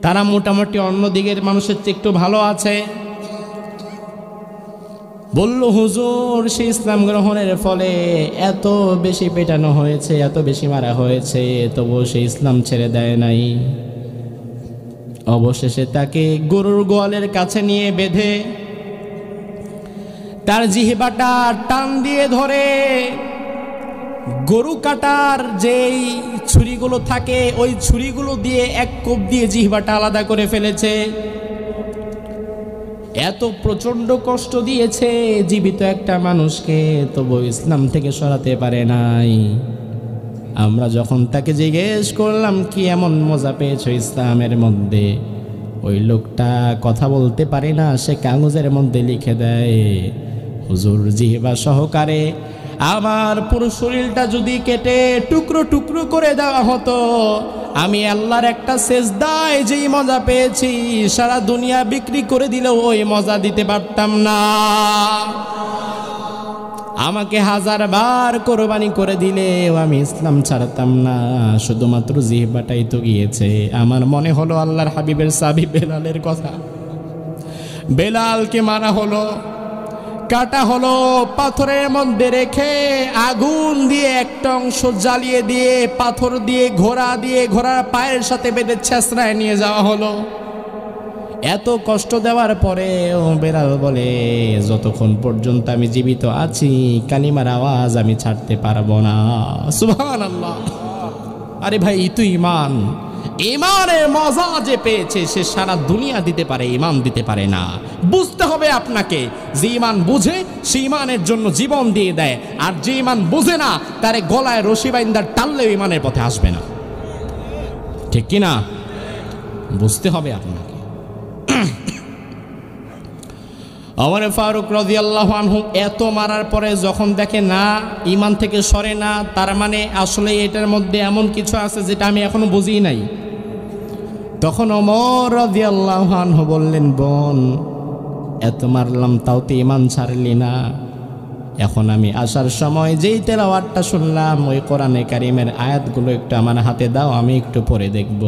তারা মোটামুটি অন্য দিকের মানুষের চেয়ে একটু ভালো আছে বলল হুজুর সে ইসলাম গ্রহণের ফলে এত বেশি পেটানো হয়েছে এত বেশি মারা হয়েছে তবুও সে ইসলাম ছেড়ে দেয় নাই অবশেষে তাকে গরুর গোয়ালের কাছে নিয়ে বেঁধে তার জিহেবাটা টান দিয়ে ধরে গরু কাটার যেই ছুরিগুলো থাকে ওই ছুরিগুলো দিয়ে এক কোপ দিয়ে জিহ্বাটা আলাদা করে ফেলেছে এত প্রচণ্ড কষ্ট দিয়েছে জীবিত একটা মানুষকে তবু ইসলাম থেকে সরাতে পারে নাই আমরা যখন তাকে জিজ্ঞেস করলাম কি এমন মজা পেয়েছ ইসলামের মধ্যে ওই লোকটা কথা বলতে পারে না সে কাগজের মধ্যে লিখে দেয় হুজুর জিহবা সহকারে আমার পুরো শরীরটা যদি কেটে টুকরো টুকরো করে দেওয়া হতো আমি আল্লাহর একটা শেষ দায় যেই মজা পেয়েছি সারা দুনিয়া বিক্রি করে দিলেও ওই মজা দিতে পারতাম না আমাকে হাজার বার কোরবানি করে দিলেও আমি ইসলাম ছাড়তাম না শুধুমাত্র জিহবাটাই তো গিয়েছে আমার মনে হলো আল্লাহর হাবিবের সাবি বেলালের কথা বেলালকে মারা হলো কাটা হলো পাথরের মধ্যে রেখে আগুন দিয়ে একটা অংশ জ্বালিয়ে দিয়ে পাথর দিয়ে ঘোড়া দিয়ে ঘোড়ার পায়ের সাথে বেঁধে ছেঁচড়ায় নিয়ে যাওয়া হলো এত কষ্ট দেওয়ার পরে ও বেড়াল বলে যতক্ষণ পর্যন্ত আমি জীবিত আছি কালিমার আওয়াজ আমি ছাড়তে পারবো না সুহান আল্লাহ আরে ভাই তুই মান ইমানের মজা যে পেয়েছে সে সারা দুনিয়া দিতে পারে ইমান দিতে পারে না বুঝতে হবে আপনাকে যে ইমান বুঝে সে ইমানের জন্য জীবন দিয়ে দেয় আর যে ইমান বুঝে না তারে গলায় রশি বাইন্দার টানলেও ইমানের পথে আসবে না ঠিক কিনা বুঝতে হবে আপনাকে আমার ফারুক রাজি আল্লাহ আনহু এত মারার পরে যখন দেখে না ইমান থেকে সরে না তার মানে আসলে এটার মধ্যে এমন কিছু আছে যেটা আমি এখনো বুঝি নাই তখন অমর রাজি আল্লাহানহ বললেন বোন এত মারলাম তাও তো ইমান ছাড়লি না এখন আমি আসার সময় যেই তেলাওয়ারটা শুনলাম ওই কোরআনে কারিমের আয়াতগুলো একটু আমার হাতে দাও আমি একটু পরে দেখব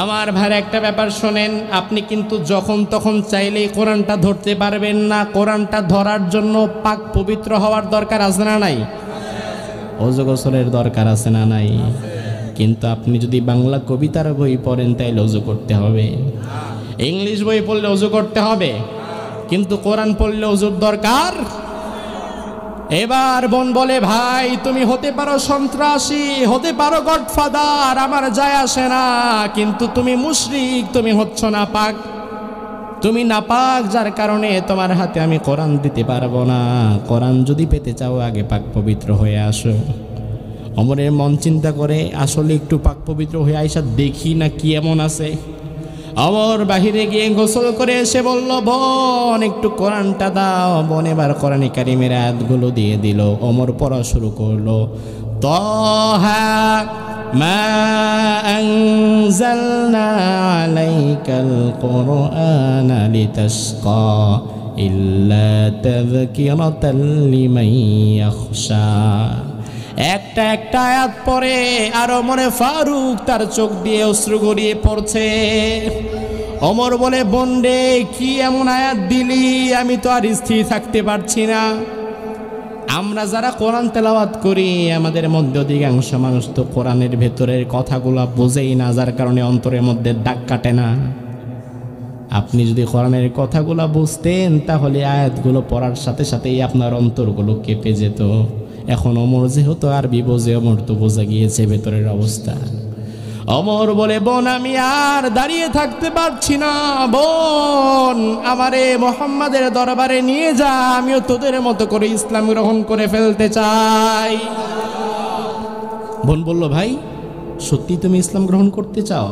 আমার ভাই একটা ব্যাপার শোনেন আপনি কিন্তু যখন তখন চাইলে কোরআনটা ধরতে পারবেন না কোরআনটা ধরার জন্য পাক পবিত্র হওয়ার দরকার আছে না নাই অজগোসরের দরকার আছে না নাই কিন্তু আপনি যদি বাংলা কবিতার বই পড়েন তাইলে অজু করতে হবে ইংলিশ বই পড়লে অজু করতে হবে কিন্তু কোরআন পড়লে অজুর দরকার এবার বোন বলে ভাই তুমি হতে পারো সন্ত্রাসী হতে পারো গডফাদার আমার যায় আসে না কিন্তু তুমি মুশরিক তুমি হচ্ছ না পাক তুমি না পাক যার কারণে তোমার হাতে আমি কোরআন দিতে পারবো না কোরআন যদি পেতে চাও আগে পাক পবিত্র হয়ে আসো অমরের মন চিন্তা করে আসলে একটু পাক পবিত্র হয়ে আইসা দেখি না কি এমন আছে অমর বাহিরে গিয়ে গোসল করে এসে বলল বোন একটু কোরআনটা দাও বোন এবার কোরআন কারিমের আয়াতগুলো দিয়ে দিল অমর পড়া শুরু করলো তহা ما একটা একটা আয়াত পরে আরো মনে ফারুক তার চোখ দিয়ে অশ্রু গড়িয়ে পড়ছে অমর বলে বন্ডে কি এমন আয়াত দিলি আমি তো আর স্থির থাকতে পারছি না আমরা যারা কোরআন তেলাওয়াত করি আমাদের মধ্যে অধিকাংশ মানুষ তো কোরআনের ভেতরের কথাগুলো বোঝেই না যার কারণে অন্তরের মধ্যে দাগ কাটে না আপনি যদি কোরআনের কথাগুলো বুঝতেন তাহলে আয়াতগুলো পড়ার সাথে সাথেই আপনার অন্তরগুলো কেঁপে যেত এখন অমর যেহেতু আরবি বোঝে অমর তো বোঝা গিয়েছে ভেতরের অবস্থা অমর বলে বোন আমি আর দাঁড়িয়ে থাকতে পারছি না বোন আমারে মোহাম্মদের দরবারে নিয়ে যা আমিও তোদের মতো করে ইসলাম গ্রহণ করে ফেলতে চাই বোন বলল ভাই সত্যি তুমি ইসলাম গ্রহণ করতে চাও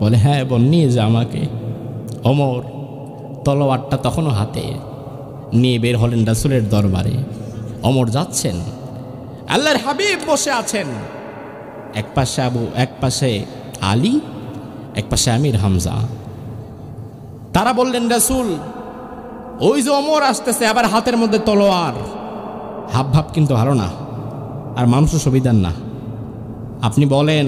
বলে হ্যাঁ বোন নিয়ে যা আমাকে অমর তলোয়ারটা তখনও হাতে নিয়ে বের হলেন রাসুলের দরবারে অমর যাচ্ছেন আল্লাহর হাবিব বসে আছেন এক পাশে আবু এক পাশে আলী এক পাশে আমির হামজা তারা বললেন রাসুল ওই যে অমর আসতেছে আবার হাতের মধ্যে তলোয়ার হাব ভাব কিন্তু ভালো না আর মানুষও সুবিধার না আপনি বলেন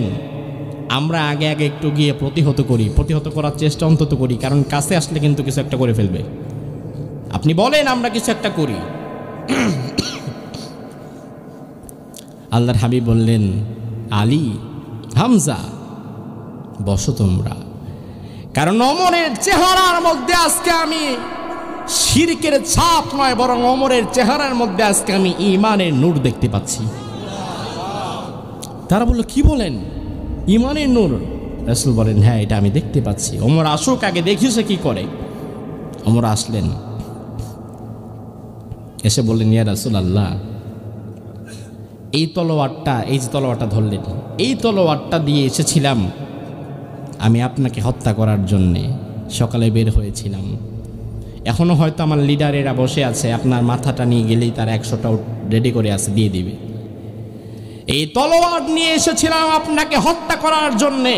আমরা আগে আগে একটু গিয়ে প্রতিহত করি প্রতিহত করার চেষ্টা অন্তত করি কারণ কাছে আসলে কিন্তু কিছু একটা করে ফেলবে আপনি বলেন আমরা কিছু একটা করি আল্লাহর হাবিব বললেন আলী হামজা বসো তোমরা কারণ অমরের চেহারার মধ্যে আজকে আমি শিরকের ছাপ নয় বরং অমরের চেহারার মধ্যে আজকে আমি ইমানের নূর দেখতে পাচ্ছি তারা বললো কি বলেন ইমানের নূর রাসুল বলেন হ্যাঁ এটা আমি দেখতে পাচ্ছি অমর আসুক আগে দেখি সে কি করে অমর আসলেন এসে বললেন ইয়া রাসুল আল্লাহ এই তলোয়ারটা এই যে তলোয়ারটা ধরলেন এই তলোয়ারটা দিয়ে এসেছিলাম আমি আপনাকে হত্যা করার জন্যে সকালে বের হয়েছিলাম এখনও হয়তো আমার লিডারেরা বসে আছে আপনার মাথাটা নিয়ে গেলেই তারা একশোটা রেডি করে আছে দিয়ে দিবে এই তলোয়ার নিয়ে এসেছিলাম আপনাকে হত্যা করার জন্যে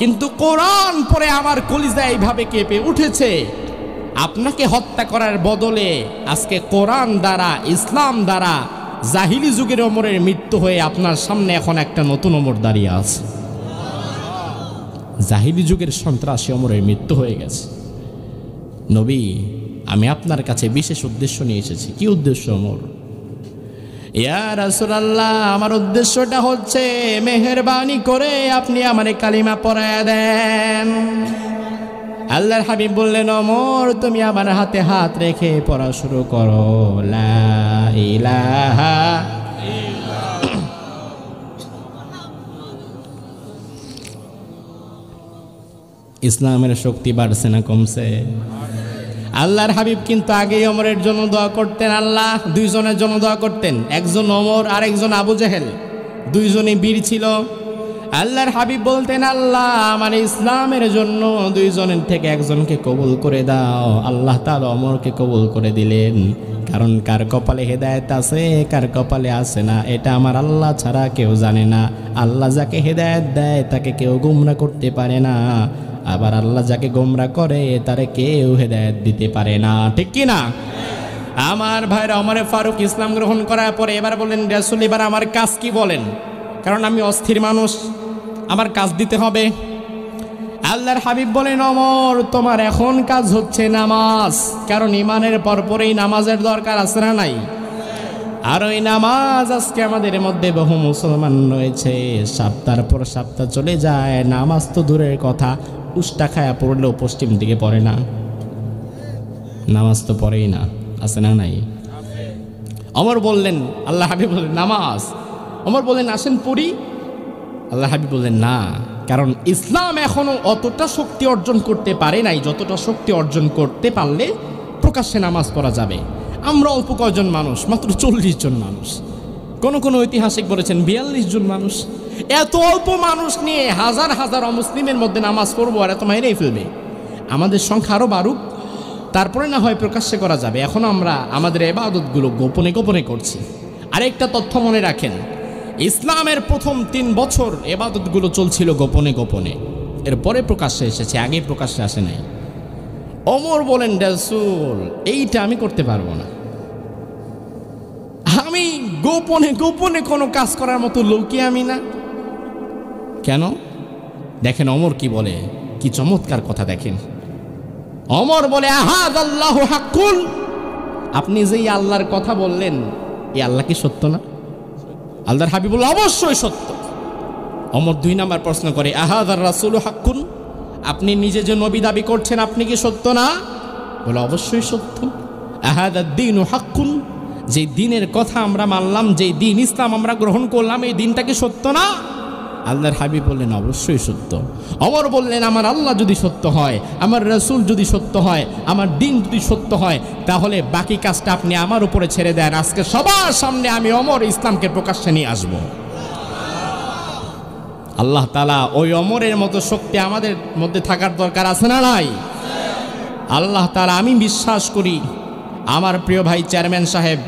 কিন্তু কোরআন পরে আমার কলিজা এইভাবে কেঁপে উঠেছে আপনাকে হত্যা করার বদলে আজকে কোরআন দ্বারা ইসলাম দ্বারা জাহিলি যুগের অমরের মৃত্যু হয়ে আপনার সামনে এখন একটা নতুন অমর দাঁড়িয়ে আছে জাহিলি যুগের সন্ত্রাসী অমরের মৃত্যু হয়ে গেছে নবী আমি আপনার কাছে বিশেষ উদ্দেশ্য নিয়ে এসেছি কি উদ্দেশ্য অমর আমার উদ্দেশ্যটা হচ্ছে মেহরবানি করে আপনি আমার কালিমা পড়ায় দেন আল্লাহর হাবিব বললেন অমর তুমি আমার হাতে হাত রেখে পড়া শুরু করো ইসলামের শক্তি বাড়ছে না কমছে আল্লাহর হাবিব কিন্তু আগেই অমরের জন্য দোয়া করতেন আল্লাহ দুইজনের জন্য দোয়া করতেন একজন অমর আর একজন আবু জাহেল দুইজনই বীর ছিল আল্লাহর হাবিব বলতেন আল্লাহ মানে ইসলামের জন্য দুইজনের থেকে একজনকে কবুল করে দাও আল্লাহ তাল অমরকে কবুল করে দিলেন কারণ কার কপালে হেদায়ত আছে কার কপালে আছে না এটা আমার আল্লাহ ছাড়া কেউ জানে না আল্লাহ যাকে হেদায়ত দেয় তাকে কেউ গুমরা করতে পারে না আবার আল্লাহ যাকে গোমরা করে তারে কেউ হেদায়ত দিতে পারে না ঠিক কি না আমার ভাই অমরে ফারুক ইসলাম গ্রহণ করার পরে এবার বলেন রেসুল এবার আমার কাজ কি বলেন কারণ আমি অস্থির মানুষ আমার কাজ দিতে হবে আল্লাহর হাবিব বলে নমর তোমার এখন কাজ হচ্ছে নামাজ কারণ ইমানের পরপরেই নামাজের দরকার আছে না নাই আর ওই নামাজ আজকে আমাদের মধ্যে বহু মুসলমান রয়েছে সপ্তাহ পর সপ্তাহ চলে যায় নামাজ তো দূরের কথা উষ্টা খায়া পড়লেও পশ্চিম দিকে পড়ে না নামাজ তো পড়েই না আছে না নাই অমর বললেন আল্লাহ হাবিব বললেন নামাজ অমর বললেন আসেন পড়ি আল্লাহ হাবিব বললেন না কারণ ইসলাম এখনও অতটা শক্তি অর্জন করতে পারে নাই যতটা শক্তি অর্জন করতে পারলে প্রকাশ্যে নামাজ পড়া যাবে আমরা অল্প কয়জন মানুষ মাত্র চল্লিশ জন মানুষ কোন কোন ঐতিহাসিক বলেছেন বিয়াল্লিশ জন মানুষ এত অল্প মানুষ নিয়ে হাজার হাজার অমুসলিমের মধ্যে নামাজ পড়বো আর এত মাইরেই ফেলবে আমাদের সংখ্যা আরও বাড়ুক তারপরে না হয় প্রকাশ্যে করা যাবে এখন আমরা আমাদের এবাদতগুলো গোপনে গোপনে করছি আরেকটা তথ্য মনে রাখেন ইসলামের প্রথম তিন বছর এবাদতগুলো চলছিল গোপনে গোপনে এরপরে প্রকাশ্যে এসেছে আগে প্রকাশ্যে আসে নাই অমর বলেন ডেসুল এইটা আমি করতে পারবো না আমি গোপনে গোপনে কোনো কাজ করার মতো লোকই আমি না কেন দেখেন অমর কি বলে কি চমৎকার কথা দেখেন অমর বলে আহাদ আল্লাহ হাক্কুল আপনি যেই আল্লাহর কথা বললেন এই আল্লাহ কি সত্য না আল্লাহর হাবিবুল অবশ্যই সত্য অমর দুই নাম্বার প্রশ্ন করে আহাদার রাসুল হাক্কুন আপনি নিজে যে নবী দাবি করছেন আপনি কি সত্য না বলে অবশ্যই সত্য আহাদার দিন ও হাক্কুন যে দিনের কথা আমরা মানলাম যে দিন ইসলাম আমরা গ্রহণ করলাম এই দিনটা কি সত্য না আল্লাহর হাবিব বললেন অবশ্যই সত্য অমর বললেন আমার আল্লাহ যদি সত্য হয় আমার রসুল যদি সত্য হয় আমার দিন যদি সত্য হয় তাহলে বাকি কাজটা আপনি আমার উপরে ছেড়ে দেন আজকে সবার সামনে আমি অমর ইসলামকে প্রকাশ্যে নিয়ে আসবো আল্লাহ তালা ওই অমরের মতো শক্তি আমাদের মধ্যে থাকার দরকার আছে না নাই আল্লাহ তালা আমি বিশ্বাস করি আমার প্রিয় ভাই চেয়ারম্যান সাহেব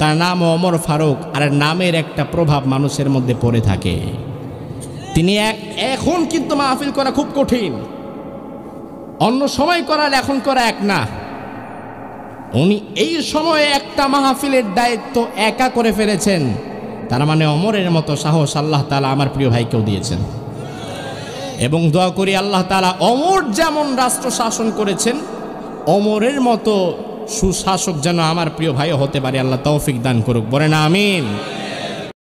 তার নাম অমর ফারুক আর নামের একটা প্রভাব মানুষের মধ্যে পড়ে থাকে তিনি এক এখন কিন্তু মাহফিল করা খুব কঠিন অন্য সময় করার এখন করা এক না উনি এই সময়ে একটা মাহফিলের দায়িত্ব একা করে ফেলেছেন তার মানে অমরের মতো সাহস আল্লাহ তালা আমার প্রিয় ভাইকেও দিয়েছেন এবং দোয়া করি আল্লাহ তালা অমর যেমন রাষ্ট্র শাসন করেছেন অমরের মতো সুশাসক যেন আমার প্রিয় ভাইও হতে পারে আল্লাহ তৌফিক দান করুক বলে না আমিন